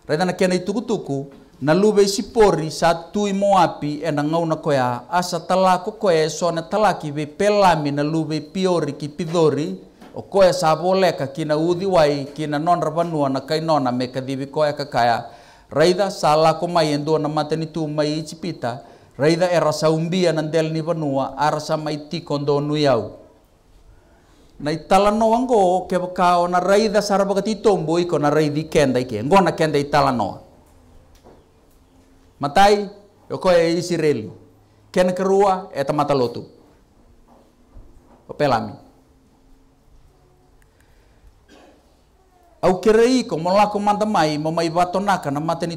reda na kena itu tuku na lube sipori satu imo api ena ngau na koya asa talako koya so na talaki be pelami na lube piori ki pidori o koya saboleka kina udi wai kina non rabanua na kainona meka divi koya kakaya Raida sala ko mai endo na matani tu mai e Raida era saumbia ya, nandel ni vanua arsa tikondo kondo nuyau. Na itala no ngo ke kao na raida sarabagati tombo iko na raidi kenda ike. Ngo na kenda itala noa. Matai yoko e isireli. Ken kerua eta matalotu. Opelami. Au kerei ko mola ko manda mai mo mai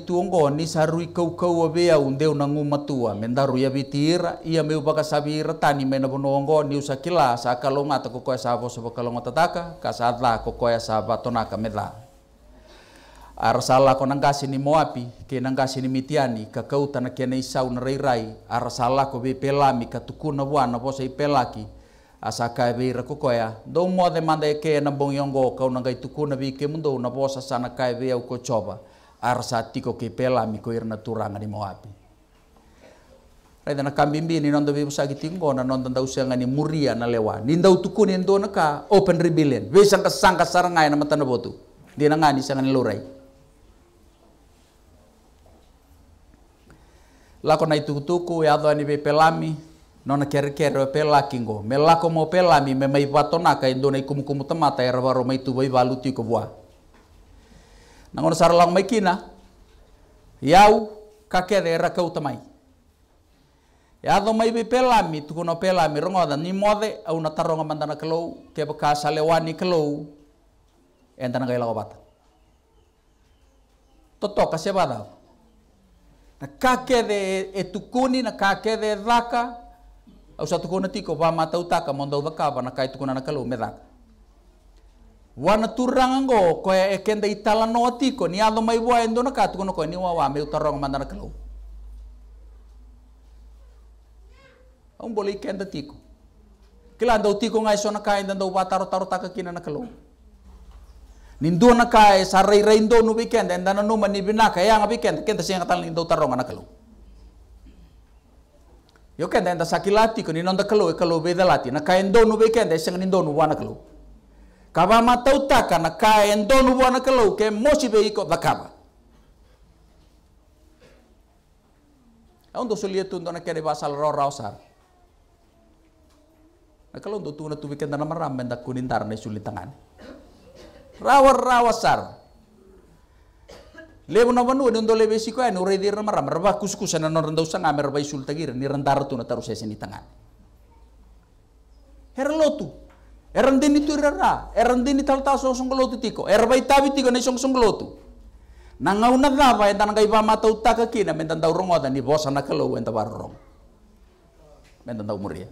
tuongo ni sarui kau kau abe au ndeu na matua mendaru ia bitira ia meu baka sabi retani mena bonongo ni usakila sa kalonga ta ko koe sa voso bakalonga tataka ka sa adla ko koe sa batona ka medla arasala ko nangasi ni moapi ke nangasi ni mitiani ka kau tana kene isau na arasala ko pelami ka tukuna wana vosa pelaki asaka be rako koya do mo de mande ke na bong go ka unang gai tuku na bi ke mundo na sa sana kai be au ko choba ar tiko ke pela mi ko irna turanga ni moapi raida na kambimbi ni nondo bi busa na nondo ndau usia ni muria na lewa ni ndau tuku ni ndo na ka open rebellion be sangka ka sarangai na matana botu di na ngani sanga ni lurai lako na itu tuku ya do ni pelami nona kere kere pela kingo me lako mo pela mi me mai watona kai indo nei kumu kumu tamata era varo mai tu vai valuti ko bua nangon sar lang mai kina yau ka kere era kau tamai ya do mai be mi tu kono mi rongo da ni mode au na taronga mandana kelo ke baka salewani kelo entana kai lago bata toto ka se badao na ka de etukuni, na ka de vaka. au sa tuko tiko va mata utaka, mondo vaka va na kai kona na kalu medak wana turangango ko e kenda itala no tiko ni alo mai wa endo na katuko kona ko ni wa wa me utarong mandana kalu Ang boleh kenda tiko. Kila daw tiko ngai so na kai daw va taro taka kina na kalu. Nindu na kai sarai ndo nu weekend endana nu mani binaka yang weekend kenta siang katal tarong na kalu yo kenda enda saki lati ko ni nonda kalo e kalo beda lati na ka endo nu be kenda e senga nindo nu wana kalo kaba ma tautaka na ka endo nu wana kalo ke mosi be iko bakaba Aundo solia tundo na kere basal ro sar. Na tu na tu be kenda na maram menda kunintar na tangan. Rawar rawasar. Lebo na wanu edon dole besi ko anu redi rama rama raba kuskus sana non rendau sang amer bai sul tagir ni rentar tu na taru tangan. Heran lotu. Eran itu tu rara. Eran deni tal song lotu tiko. Er bai tabi tiko nih song song lotu. Na ngau na dava yang tanang mata utaka kina mentan tau rongo dan ni bosa anak kelo entan baru rong. Mentan tau muria.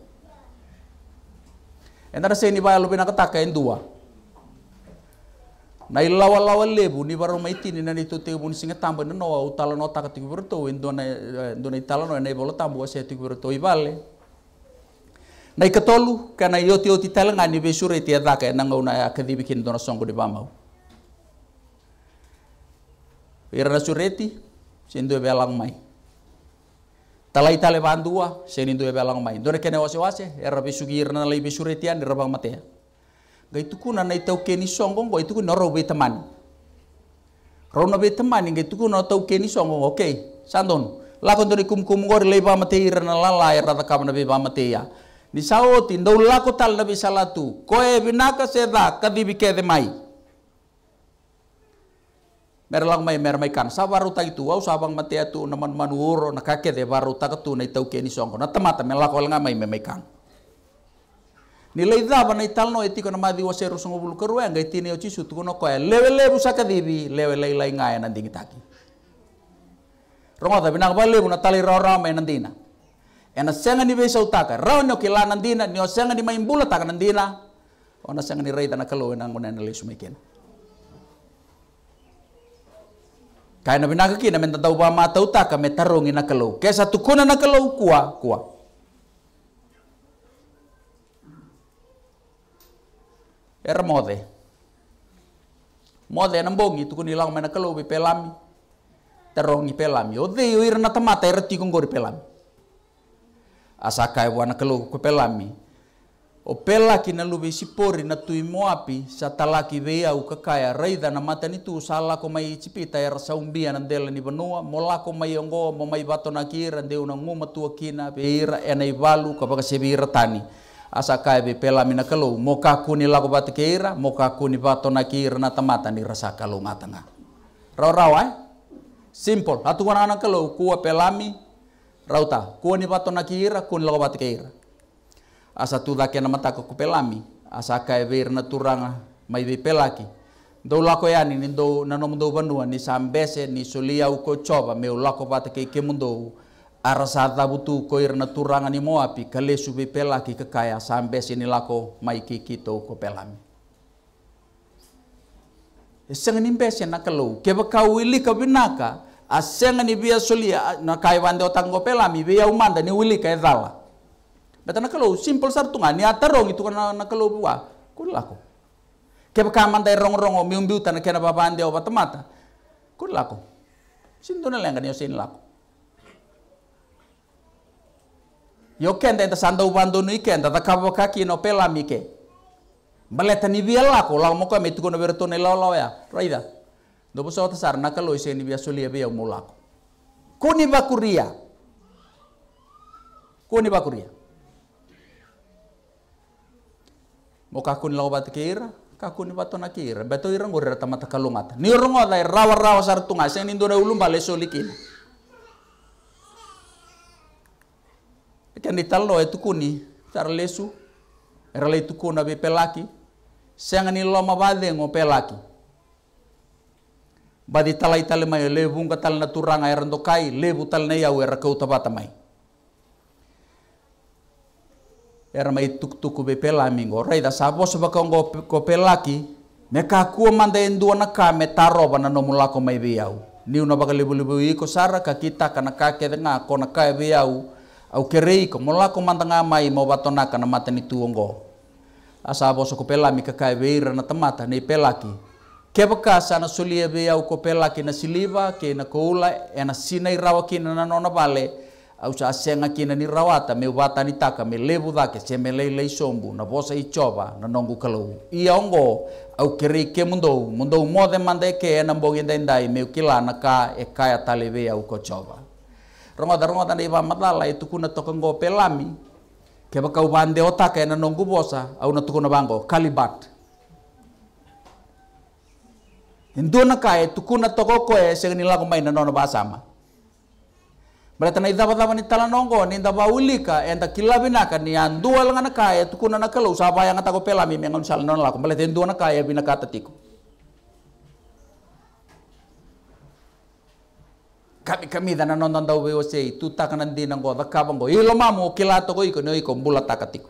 Entar seni bai lupina ketaka kain dua na ilawa lawa lebu ni baro maitini na to te buni singa tamba na noa utala no taka tiku berto wendo na eh, indo na itala no na ibolo tambo wase tiku berto ibale na ikatolu kana ioti oti tala ni be sure ti adaka eh, na ngau na di bikin dona songo di bamau ira na sureti sindu be alang mai tala itale bandua sindu be alang mai dona kene wase wase era be na lai be an di bang matea ga ituku na nai tau keni songo ga ituku na robe teman rono be teman ga ituku na tau keni songo oke okay. sandon lakon kum kum gore leba mati rana lala ya rata kama na be ba ya ni sauti ndau lako tal na be salatu koe binaka seda kadi bike kede mai Merlang mai mer mai kan sabaru ta itu au sabang matea tu naman manuoro na kake de baru ta tu na tau keni songo na tamata melako langa mai mai kan nilai dhava na ital no etiko na madhi wase rusungo bulu kerue ya ngai tine ochi sutu kono koe lewe lewe busaka dhibi lewe lei lai ngai na dingi taki rongo dhabi nang bale buna tali rau rau me nandina ena senga ni besa utaka rau ni okila nandina ni osenga ni main bula taka nandina ona senga ni reita na kalo na ngone na lesu mekena kaina binaka kina menta tau ba mata utaka me na kalo kesa tukuna na kalo kua kua era mode mode na mbongi tuku ni lau mena pelami terongi pelami o de o ira tamata era pelami asaka e wana ku pelami o pelaki na lube sipori na tui moapi sa talaki vea u kakaya raida na mata nitu sa lako mai chipita era saumbia na dela ni vanua mai ongo mo mai bato na kira ndeu na nguma tua kina veira e na ivalu kapaka se veira tani asa kai be pela mina kalu mo kaku ni lako bat keira mo kaku ni bato na keira na tamata ni rasa kalu ngatanga rau rau ai eh? simple atu wana na kalu kua pelami rauta kua ni bato na keira kuni lako bat keira asa tu dake na mata ku pelami asa kai be na turanga mai be pelaki Do lako ya ni dou na nomdo banua ni sambese ni sulia uko coba meu lako bat ke kemundo arasata butu koir na turangan ni moapi kale subi pelaki kekaya sampai sini lako maiki to ko pelami. Eseng ni mbese na kelu wili ka binaka aseng ni bia sulia na kai wande otang ko pelami bia umanda ni wili ka ezala. Beta na kelu simple sartungan ni atarong itu kana na kelu bua kulako. Keba kamanda rong-rongo miumbiutan kena babande obat mata kulako. Sindona lengan ni osin lako. yo kenda ubando sanda upandunu ta kabo kaki no pela mike baleta ni biela lako lau moko me tuko no berto ne lau lau ya raida do bo sota sar na kalo ise ni bia suli ya e mulako kuni bakuria kuni bakuria moka kuni lau obat kira kaku ni batu nakir, beto irang gurir tamata kalungata ni rongo dai rawa rawa sar tunga sen indore ulum bale Kan talo e tukuni tar lesu e rale tukuna be pelaki senga ni loma bade ngo pelaki badi talai tale mai lebu nga tal naturanga erando kai lebu tal ne yau era kau tabata mai era mai tuk tuku be pelami ngo rai da sabo soba ngo ko pelaki me ka ku manda endua na ka me taro bana no mulako mai be au ni una libu lebu lebu iko sara ka kita kana ka ke ko na ka be au au kerei ko mola ko mantanga mai mo watona kana mata ni tuongo asa bo so kopela mi kakai weira na tamata nei pelaki ke baka sana sulie be au ko pelaki na siliva ke na koula e na sina irawa kina na nona vale au sa asenga kina ni rawata me wata ni taka me lebu dake se me lei lei sombu na vosa i chova na nongu kalou. i ongo au kerei ke mundou mundou mode mande ke na mbogi ndai me kilana ka e kaya be au ko chova rongota rongota nde tanda iba matlala itu kuna toko ngo pelami keba kau bande otaka ena nongu bosa au na tukuna bango kalibat Induna kai tukuna toko koe ya, nila kumai na nono basama. Berarti na idapa tapa ni tala nongo ni idapa ulika enda kila binaka ni andua na kae tukuna na kalau sapa yang tako pelami mengon sal non lakum. Berarti induna ya kai binaka tatiku. kami kami dana nonton tau BOC itu tak nanti nang ko tak ilo mamu kilato to ko iko noi ko bula takatik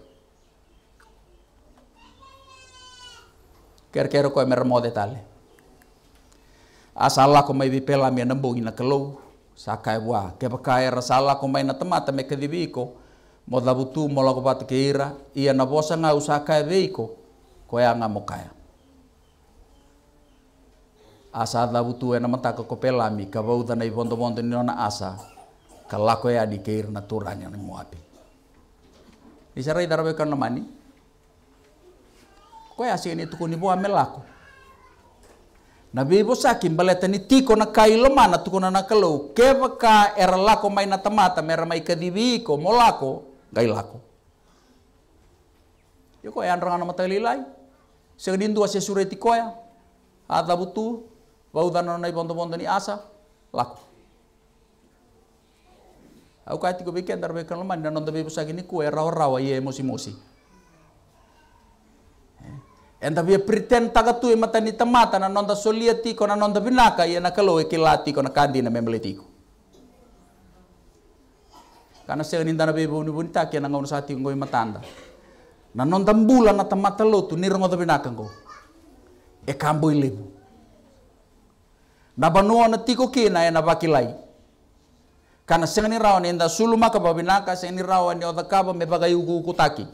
ker kero ko mer mode tale asala ko mai bipela me nambung ina kelou sakai wa ke pakai rasala ko mai na temata me kedibiko mo dabutu mo lago bat keira ia na bosa nga usaka veiko ko yanga mokaya asa dhavutu ena dana kopelami bondo bondo ivondovondo nona asa kau ya e dikeir na turanya ni muapi isara idarabe bekerja mani ko ya e sini tuku kuni boa melako na ibu sakim balita ni tiko na kailo mana tuku na kalo keva ka era lako mai na tamata mera mai kadiviko molako gailako yoko ya e andranga na matalilai segedin dua ya, ada butuh bondo ಬಂದು ಆಸ laku. Aku kai tiko beke daripada kalau mana ndan nonton bebe sagini kue rawa rawa iya ye emosi emosi eh, Entah bia pretend taga tue mata ni temata na nonton solia tiko na nonton binaka ye iya na kalau eke na kandi na memble tiko karena saya ninda na bebe uni buni taki na ngono sati ngoi matanda na nonton bulan na temata lo tu nirong ngonton binaka ngau e eh, kambo na nuo na tiko kina e na bakilai. Kana senga rawa ni enda suluma ka babinaka senga ni rawa ni me bagai uku kutaki.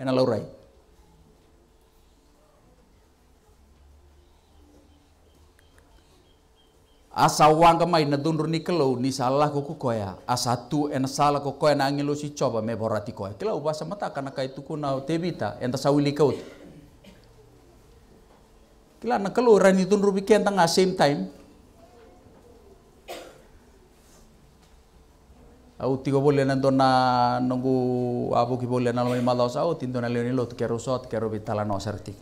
Ena laurai. Asa wanga mai na dundur ni kelau ni salah kuku koya. Asa tu ena salah kuku koya na si coba me borati koya. Kelau bahasa mata karena kai tuku tebita enta sawili kaut. Kila na itu tun rubi ta nga same time. Au tigo boleh nanto na nunggu abu ki boleh na lo malau au tindo na leoni lo tukero sot kero bitala no serti.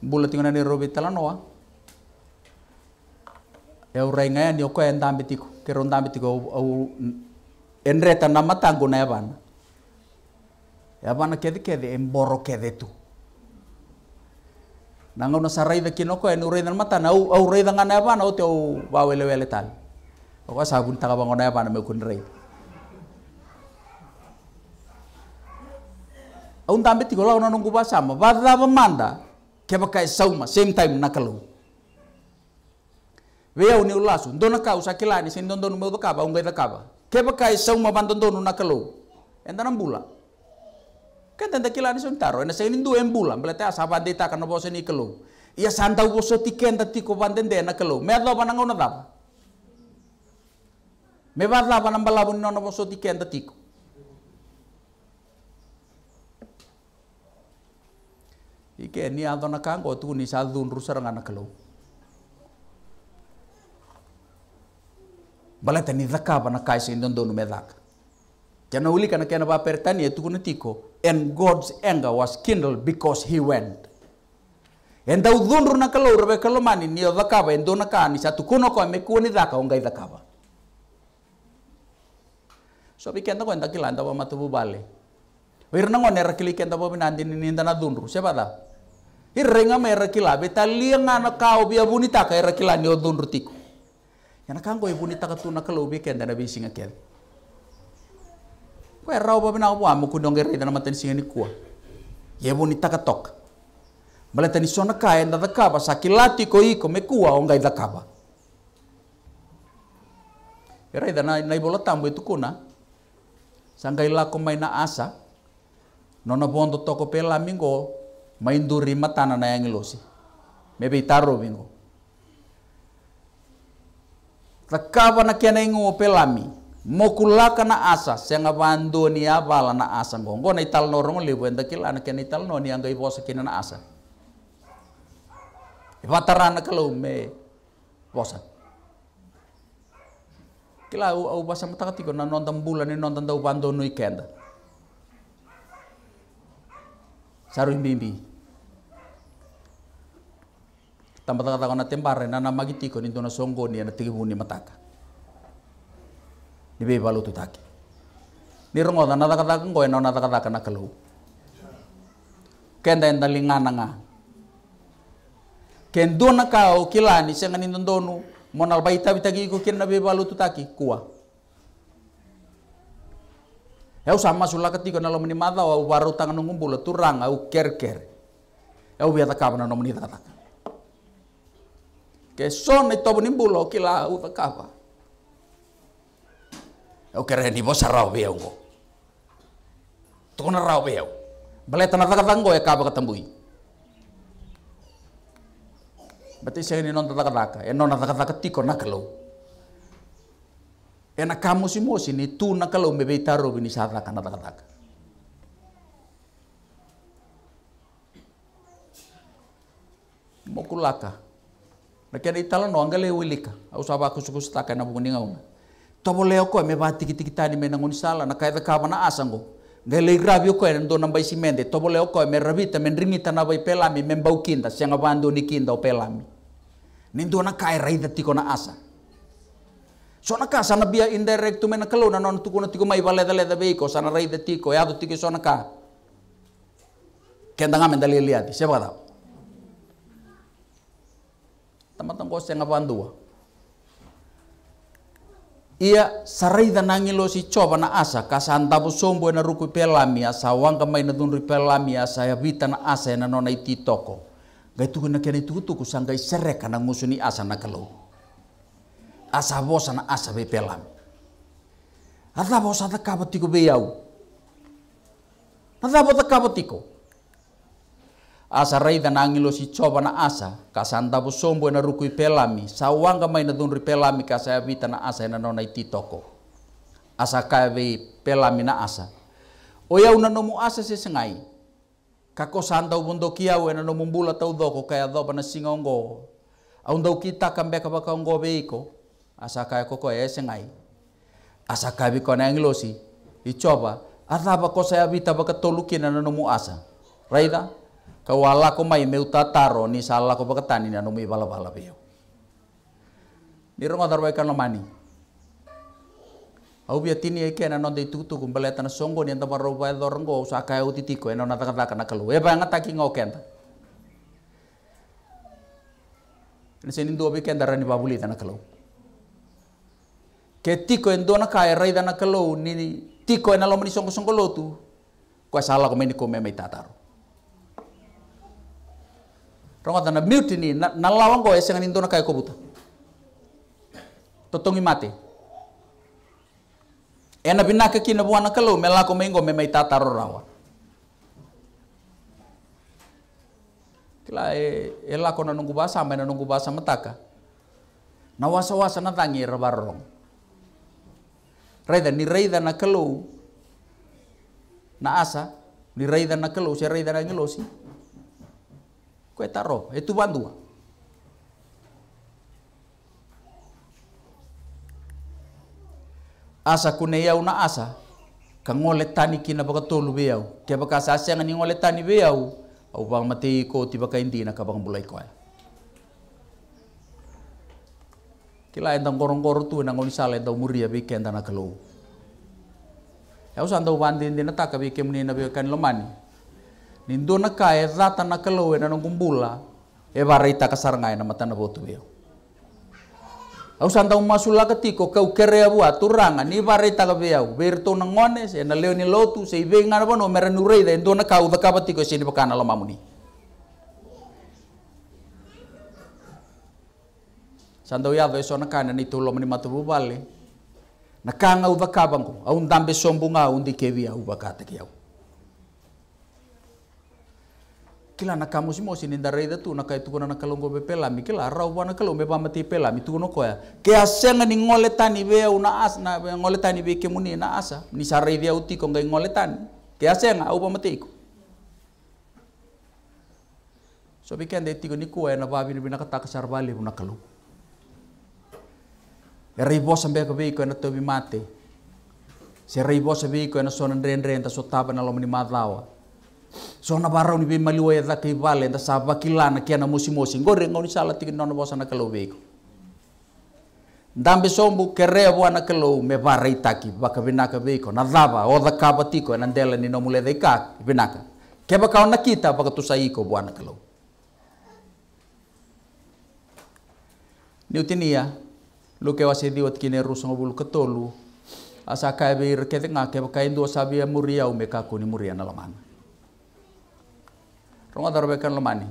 Bula tingo na ni rubi tala noa. Eu renga ni oko en dambi tiko kero dambi tiko au enreta na matango na yabana. E yabana e kedi kedi emboro kedi tu. nanga una sarai da kino ko enu eh, reidan mata na au reidan ngana ba na te au ba wele tal o ka sabun taka bango na ba me kun rei au tambe ti gola ona nungu ba sama ba da manda ke ba kai sauma same time na kalau ve au ni ulasu ndona ka usa kila ni sen ndon ndon me ba ka ba ungai da ka ba ke ba sauma ban ndon ndon na kalau endana Kenda kan kila iya, ni suntaro, ena sengin embulan, belate asa bandita kana bose ni kelu. Ia santa boso tikenda tiko bandende ena kelu. Me adlo banang ona dava. Me badla banang balabun nono boso tikenda ko. Ike ni na kango tu ni sadun rusaranga na kelu. Balete ni zakaba na kaisa donu me dhaka. Kenaulikana kena etu yetu kunitiko. And God's anger was kindled because he went. Enda udhundru na kalau rebe kalomani ni odhakaba endo na kani satu kuno kwa mekuwa ni dhaka onga idhakaba. So bikenda kwa enda kila enda wa matubu bale. Wirna ngone rakili kenda wa binandi ni ninda na dhundru. Siapa dah? Irenga me rakila beta lianga na kau bia ya bunitaka rakila ni odhundru tiko. Yana kango ibunitaka tu na kalau kenda na bisinga kenda. Koe rau ba bina wa mo kudong gere dana matani singa ya ni kua. Ye bo ni taka tok Bala tani sona ka enda ya da kaba sa kilati ko iko me kua ya o ngai kaba. Era ida na na ibola tambo itu kuna. Sanggai lako maina asa. Nona bondo toko pela mingo main duri matana na yang ilosi. be taro mingo Takaba na kena ingo pelami mokulaka na asa senga bandu ni abala na asa ngongo na ital norong lebu kila na yang ital no ni angga ibu na asa Ivataran na kalau me bosan kila au au basa mata katiko na nonton bulan ni nonton tau bandu no ikenda saru bimbi tambah kata kona tembare na namagitiko ni tuna songgo ni na tigibuni mataka be balu tu taki ni rongo da nata kata kung koen nata kata kana kelu Kenda enda enta lingana nga kendo kau kilani senga ni donu monal baita bitagi ko ken nabe balu tu taki kua. Eu sama sula ketika nalo meni mata au baru tangan ngumpul turang au ker ker. Eu biata kabana nomini taka. Ke son itu menimbul kila utakapa. takapa. Oke, quero ya, ya, ya, ni vos arrao beu Tu con arrao beu bale tana taka tango e kaba katambui Bate se ni non taka taka e non taka taka tiko nakalo e na kamu si mosi ni tu nakalo me be taro ni sa taka taka taka mokulaka Nakia di talo no angale wilika, au saba kusukus taka na bunga Tobo leo koe me vati kiti kitani me nangon sala na kaeve kama na asango. Ngai lei gravi o koe nando nambai Tobo leo koe me ravita men na bai pelami men bau kinda. Sianga vando ni kinda o pelami. Nendo na kae raida tiko na asa. So na ka sana bia indirect me na na non tuku na tiko mai valeda leda veiko sana raida tiko e ado tiko so na ka. Kenda ngamen dalili ati. Siapa tahu? Tamatang kau sianga ia sarai danangilo si coba na asa kasanta kasantabu sombo na ruku pelami asa wang kamai na dunri pelami asa ya bita na asa na nona iti toko gai tuku na kene tuku tuku sanggai sereka na ngusuni asa na kalau asa bosa na asa be pelami ata bosa ta kabatiku be yau ata bosa kabatiku asa raida na angilo si na asa kasanta bu sombo na ruku pelami sawanga mai na dunri pelami kasaya vita na asa na nona iti toko asa kave pelami na asa oya una nomu asa se sengai kako santa ubundo kia we na nomu bula tau doko kaya doba na singa aunda aundo kita kambe kabaka ongo beiko asa kaya koko e sengai asa kavi kona angilo si ichoba Atapa ko saya vita baka tolukin na nomu asa. Raida, Kau wala ko mai meu tataro ni sala ko paketani na numi bala bala pio ni anu rongo wai mani au bia tini eke na non tutu kum bale tana songo ni anda baro ba do rongo usa ka au tiko e non ata kata kana kalu e ba ngata ki ngau kenta ni senin duo bi kenda rani babuli tana kalu ke tiko endo na kai rai dana kalu ni tiko e na lomani songo songo lotu ko sala ko meni ko me mai tataro rongo dana mutiny na, lawang goe ya, esengan indona kai kobuta totongi mati. ena bina ke kina buana melako mengo memai tataro rawa kila e elako na nunggu basa na nunggu basa metaka na wasa wasa na tangi rebarong Raida ni raida na kelu, na asa ni raida na kelu, si raida na ngelosi itu roh, itu bantu. Asa kune yau na asa, kang ngole tani kina baka tolu be Kia baka asa asa ngani ngole tani be au bang mati ko tiba kain di ka bang bulai koe. Kila entang korong-korong tu nang ngoni sale entang muria ya be kenta na Ya usah santau bandin di taka be kemni na be kan lomani. Nindo na kae rata na kalowe na nungumbula. E varita kasar ngai na mata na botu yo. Au santa umasula katiko kau kere abu aturanga ni varita ka beau. Berto na ngones e na leo ni lotu se ibe ngana bono merenurei da indo na kau da kapatiko sini pakana lo mamuni. Santa uyado eso na kana ni tulo mani matubu bale. Na kanga uva kabango. Au sombunga undi kevia uva kataki kila na kamu si sini ndare ida tu na kai tu na kalongo be pela mi kila rau na kalongo be pamati pela mi tu no koya ke asenga ni ngole tani be una as na ngole tani be kemuni na asa ni sarai dia uti kong ngai ngole tani ke asenga au pamati ko so be kende tigo ni koya na babi ni bina kata ka sarbali buna e Rai bosa be ka be ko ya na tobi mate se rai bosa be ko ya na sonan ren ren ta so taba na mad lawa sona barau ni be maliwa ya yadha kai vale da sa vakilana kia na mosi mosi ngore ngoni sala tiki nona bosa na kalau beiko ndambe sombu kerea na kalau me barai taki baka vinaka beiko na dhava o dhakaba tiko na ndela ni nomule dhaika vinaka Ke baka na kita baka tusaiko na kalau niutinia ya, luke wasidi watkine rusa ngobul ketolu asa kai beir kedenga keba baka ndo sabia muria umeka kuni muria na lamana ronga ya darbe kan lomani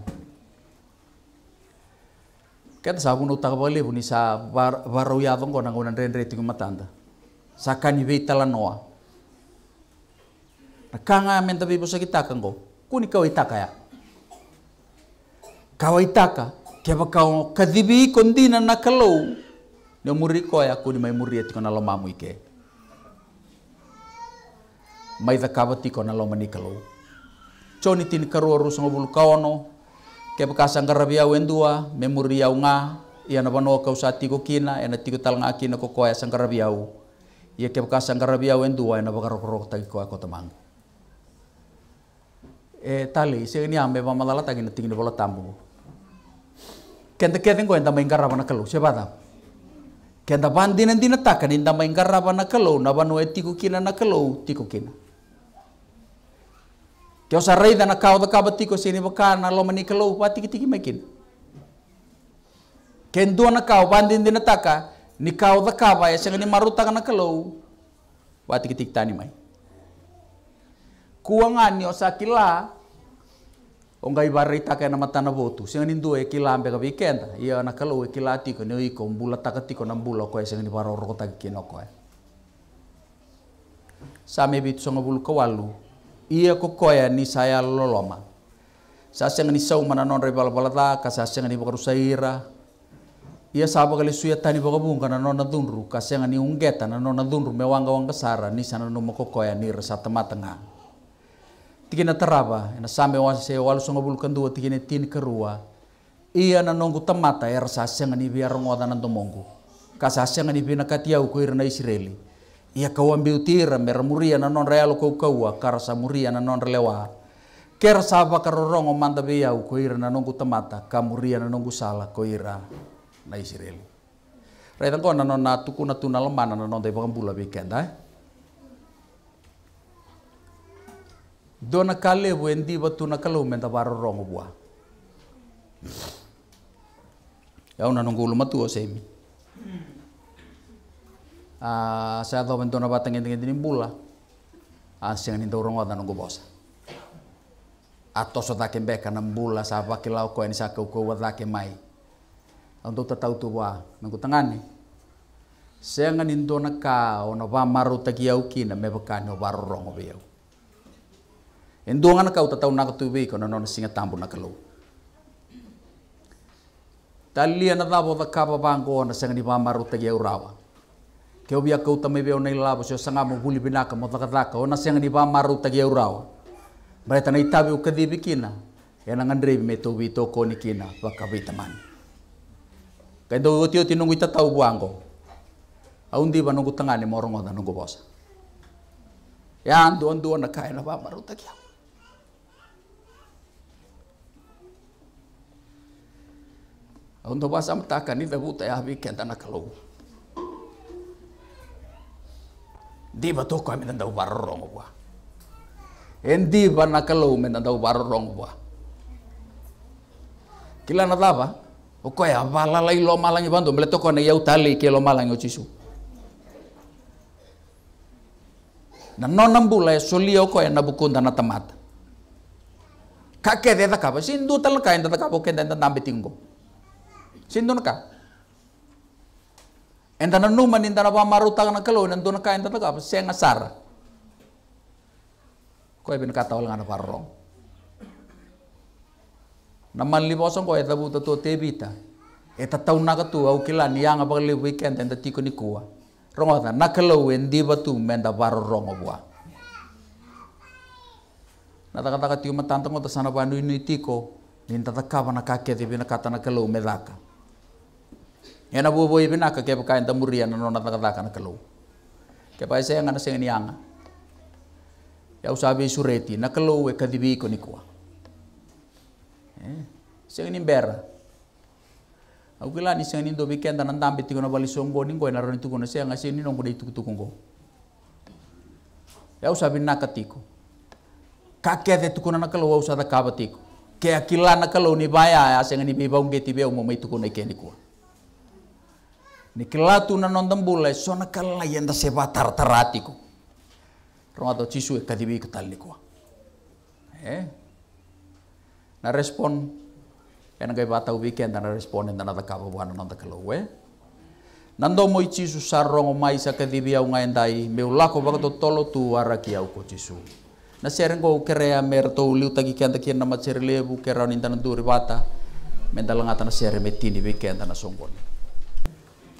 ket sabu no tagbale buni sa barro ya dong kona ngona ren reti matanda sakani be tala noa nah, kanga menta bibo sa kita kango kuni kau itaka ya kau itaka tiap kau kadibi kondina nakalou? Nyo muri ko ya kuni mai muri eti kona lomamu ike mai dakabati kona lomani kalou choni tin karua rusa ngobul kaono ke bekasang karabia ya wendua yau nga ia ya na bano kau sa tiko kina ena ya tiko tal nga kina ko koya sang karabiau ia ke bekasang karabiau wendua ena bakarokoro tagi koya kota mang e tali se ini ambe ba malala tagi na tingin bola tambu kenta kenten ko enta maingkara rabana kalu se bata kenta bandina dina taka ninta maingkara rabana kalu na banoa e tiko kina na kalu tiko kina Te osa rei dana kau da kabati ko sini bakar na lo mani kalau wati kitiki makin. Ken dua na kau bandin dina taka ni kau da kaba e ya sengani maruta na kalau wati kitik tani mai. Kuangan ni osa kila ongai taka e na mata na botu sengani dua e kila ambe kabi kenda iya na kalau e kila tiko ni oiko mbula tiko na mbula ko ya e sengani baro taki kino ko. Same bitu songo bulu kawalu ia ko koya ni saya loloma sa sanga ni sau mana non re balbalata ka sa sanga ni saira. ia sapa kali suya tani bakabung kana non na dunru ka sanga ni unggeta na non na dunru mewangga wangga sara ni sana no mako koya ni resa tema tengah na teraba na sambe wa se wal songa bulkan dua na tin kerua ia na nonggu temata ya er sa sanga ni biar ngoda na domonggu ka sa sanga ni bina katiau ko irna israeli ia kau ambil mera na non realo kau kaua kara samuria na non relewa kera sava karorongo manta be yau koira na nongu tamata ka muria na nongu sala koira na isirel. rai tangko na non na tuku na tuna lemana eh? na non be kenda dona kale bu endi batu na kalau menta barorongo bua yau na nongu lumatu semi. Ah, saya tahu bentuk apa tengen tengen ini bula Asyik nih dorong oda nunggu bos. Atau so take beka bula saya pakai lauk ini saya sa kau ko wadake mai untuk tuh wah nunggu Saya nggak nindona ka ono va maru takiau kina me baka no barrongo biau endongan ka utatau nak tuwi kono nona singa tambu nakalu Talia na dabo da kapa bango na senga ni urawa ke obia kau tame beo nai labo so sanga mo buli binaka mo takataka ona sanga di ba maru tagi e urao mereka nai tabi di bikina yana e ngandre me to bi toko ni kina wakabi taman uti nungu ita tau buango aundi ba nungu mo rongo ta nungu bosa ya andu andu ona kai na ba maru tagi Untuk bahasa matakan ini tebu tayah bikin tanah di toko to ko amin daw barrong wa hindi ba nakalaw min daw barrong wa kila na daba oko ya bala lai lo malang ibando mele toko na ke lo malang o chisu na nonambula solio ya na bukunda na tamata kakede da kaba sindu talaka enda da kapa kenda enda tingo sindu na ka Enta na numan, enta na pa marutang na kelo nan tuna ka, enta na ka, siya nga Ko ibin katawal nga na parrong. Naman libosong ko, eta buta to tebita. Eta tau na ka yang au kilan, yang apa li weekend, enta tiko ni kuwa. Rongo ta, kelo wen di batu menda paro rongo buwa. Natakataka tiyo matantang ko, tasana pa nui nui tiko, nintatakawa na kakete, binakata na kelo medaka. Yana bo bo ibe naka kepa kain tamuri yana nona taka taka na kalau. Kepa ise yang ana nah, yanga. Ya usabe sureti na kalau we kadibi ko nikua. Sengen mbera. Aku kila ni sengen indo bikin tanan tambe tiko na bali sombo ningo yana roni tuko na sengen ase ni nongko dei tuku tuku ngo. Ya usabe naka tiko. te tuko na kalau wa usada kaba tiko. Ke akila na kalau ni baya ya sengen ibe bau ngeti be umo mai tuko na kuwa. Nikilatu na nondambula sona kala yenda seba tartaratiku. Rongato cisu ekadibi ya, ketalikwa. Eh? Na respon ena gai batau weekend na respon ena na takapa buana nonda Nando mo cisu sarong mai sa kadibi au ngai ndai bakato tolo tu araki au ko cisu. Na serengo kerea merto liu tagi kenda kian na macerelebu kerau nintana duri bata. ngata na sere metini weekend na songgoni.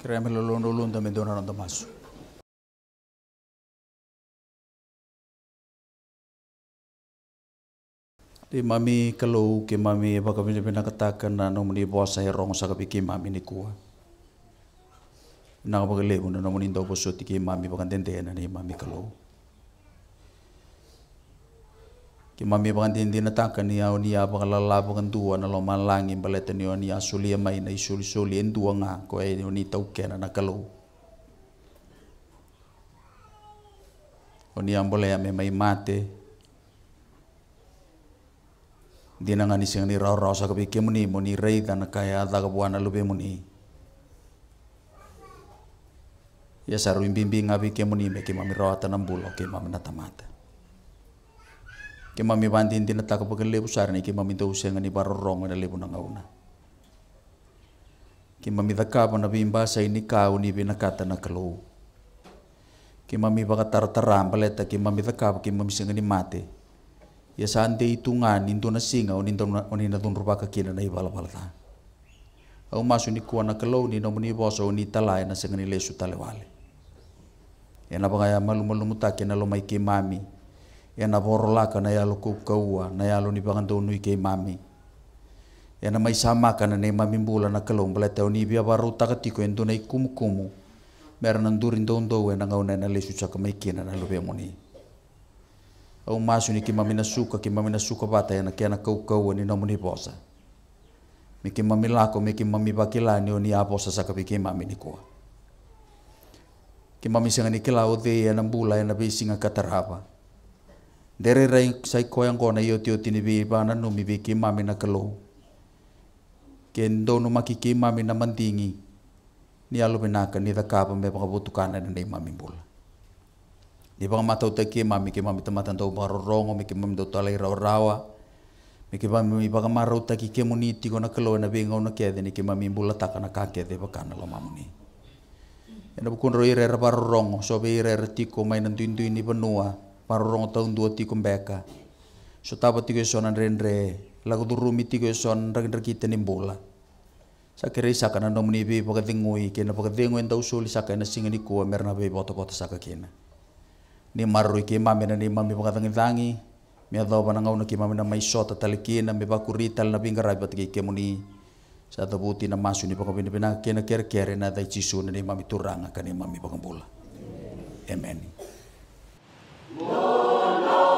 Krijgen we loon loon dan met donar de Di mami kalau ke mami apa kami jadi katakan na nomu di bawah saya rong mami ni kuah. Nak apa kelemu na ni dobo mami bukan tenten ni mami kalau. ki mami bangan tin tin taka ni au ni aba kala la bangan tua na lo malangi balete ni oni asuli e mai na isuli suli en tua nga ko e ni tau kena na kalu oni ambole ya me mai mate dina ngani sing ni roro sa kapi kemuni muni rei kana kaya ta kapuana lube muni ya saru bimbing abi kemuni me kemami rawatan ambulo kemami natamata Ke mami bantin tina taka pakele busar ni ke mami tau nga ni barorong na lebu na ngauna. Ke mami takapa na bimbasa ini kau ni binakata na kalaw. Ke mami baka tarataram paleta ke mami takapa ke mami nga ni mate. Ya sante itungan nindo na singa o nindo na onina tunrupaka kina na ibalabalata. Au maso ni kuana kalaw, ni nomu ni boso ni talai na nga ni lesu talewale. Yan baka ya malu mutake na lomai ke mami. Yana borolaka na yalo kaua na yalo ni pangandounui kei mami. Ya na mai na nei mamimbula na kalong bala tau ni bia baru takatiko yang e tunai kumukumu. Mera nandurin daun-daun e na ngau na lesu caka mai kina na lobe moni. Au masu ni ki mamina suka ki na suka bata yana kau kaua ni namuni bosa. Miki mami lako miki mami bakilani oni ni abosa saka kei mami ni kua. Ki mami sanga ni kilau dea e na mbula yana bisinga katarapa dere rai sai ko yang kona yo tio tini bi bana numi numi bi ki mami na kelo kendo numa ki mami na mandingi ni alu bena ka ni da kapa me baka butu kana na nei mami bula ni baka mata uta ki mami ki mami tamata ndo ba rorongo mi ki mami do tala ira rawa mi ki mami mi baka ma uta ki ke muni tigo na kelo na bi na kede ni ki mami bula taka kana kake de de na lo mami mamuni ena bukun ro ira ra ba so be ira tiko mainan tuin tuin ni benua parorong tahun dua ti kumbeka so tapa ti son rendre lagu tu rumi ti son rendre kita nimbola sa kiri sa kana nomni bi pakatingui kena pakatingui tau suli sa kana singa ni kua merna bi bota bota sa kena ni marui ki mame na ni mame pakatangi tangi mi adau ngau na ki mame na mai sota talikina mi bakurital na bingkarai kemuni sa tabuti na masu ni pakapin pina kena kere kere na dai cisu na ni mami turanga kani mami pakambula. Amen. Lord, Lord.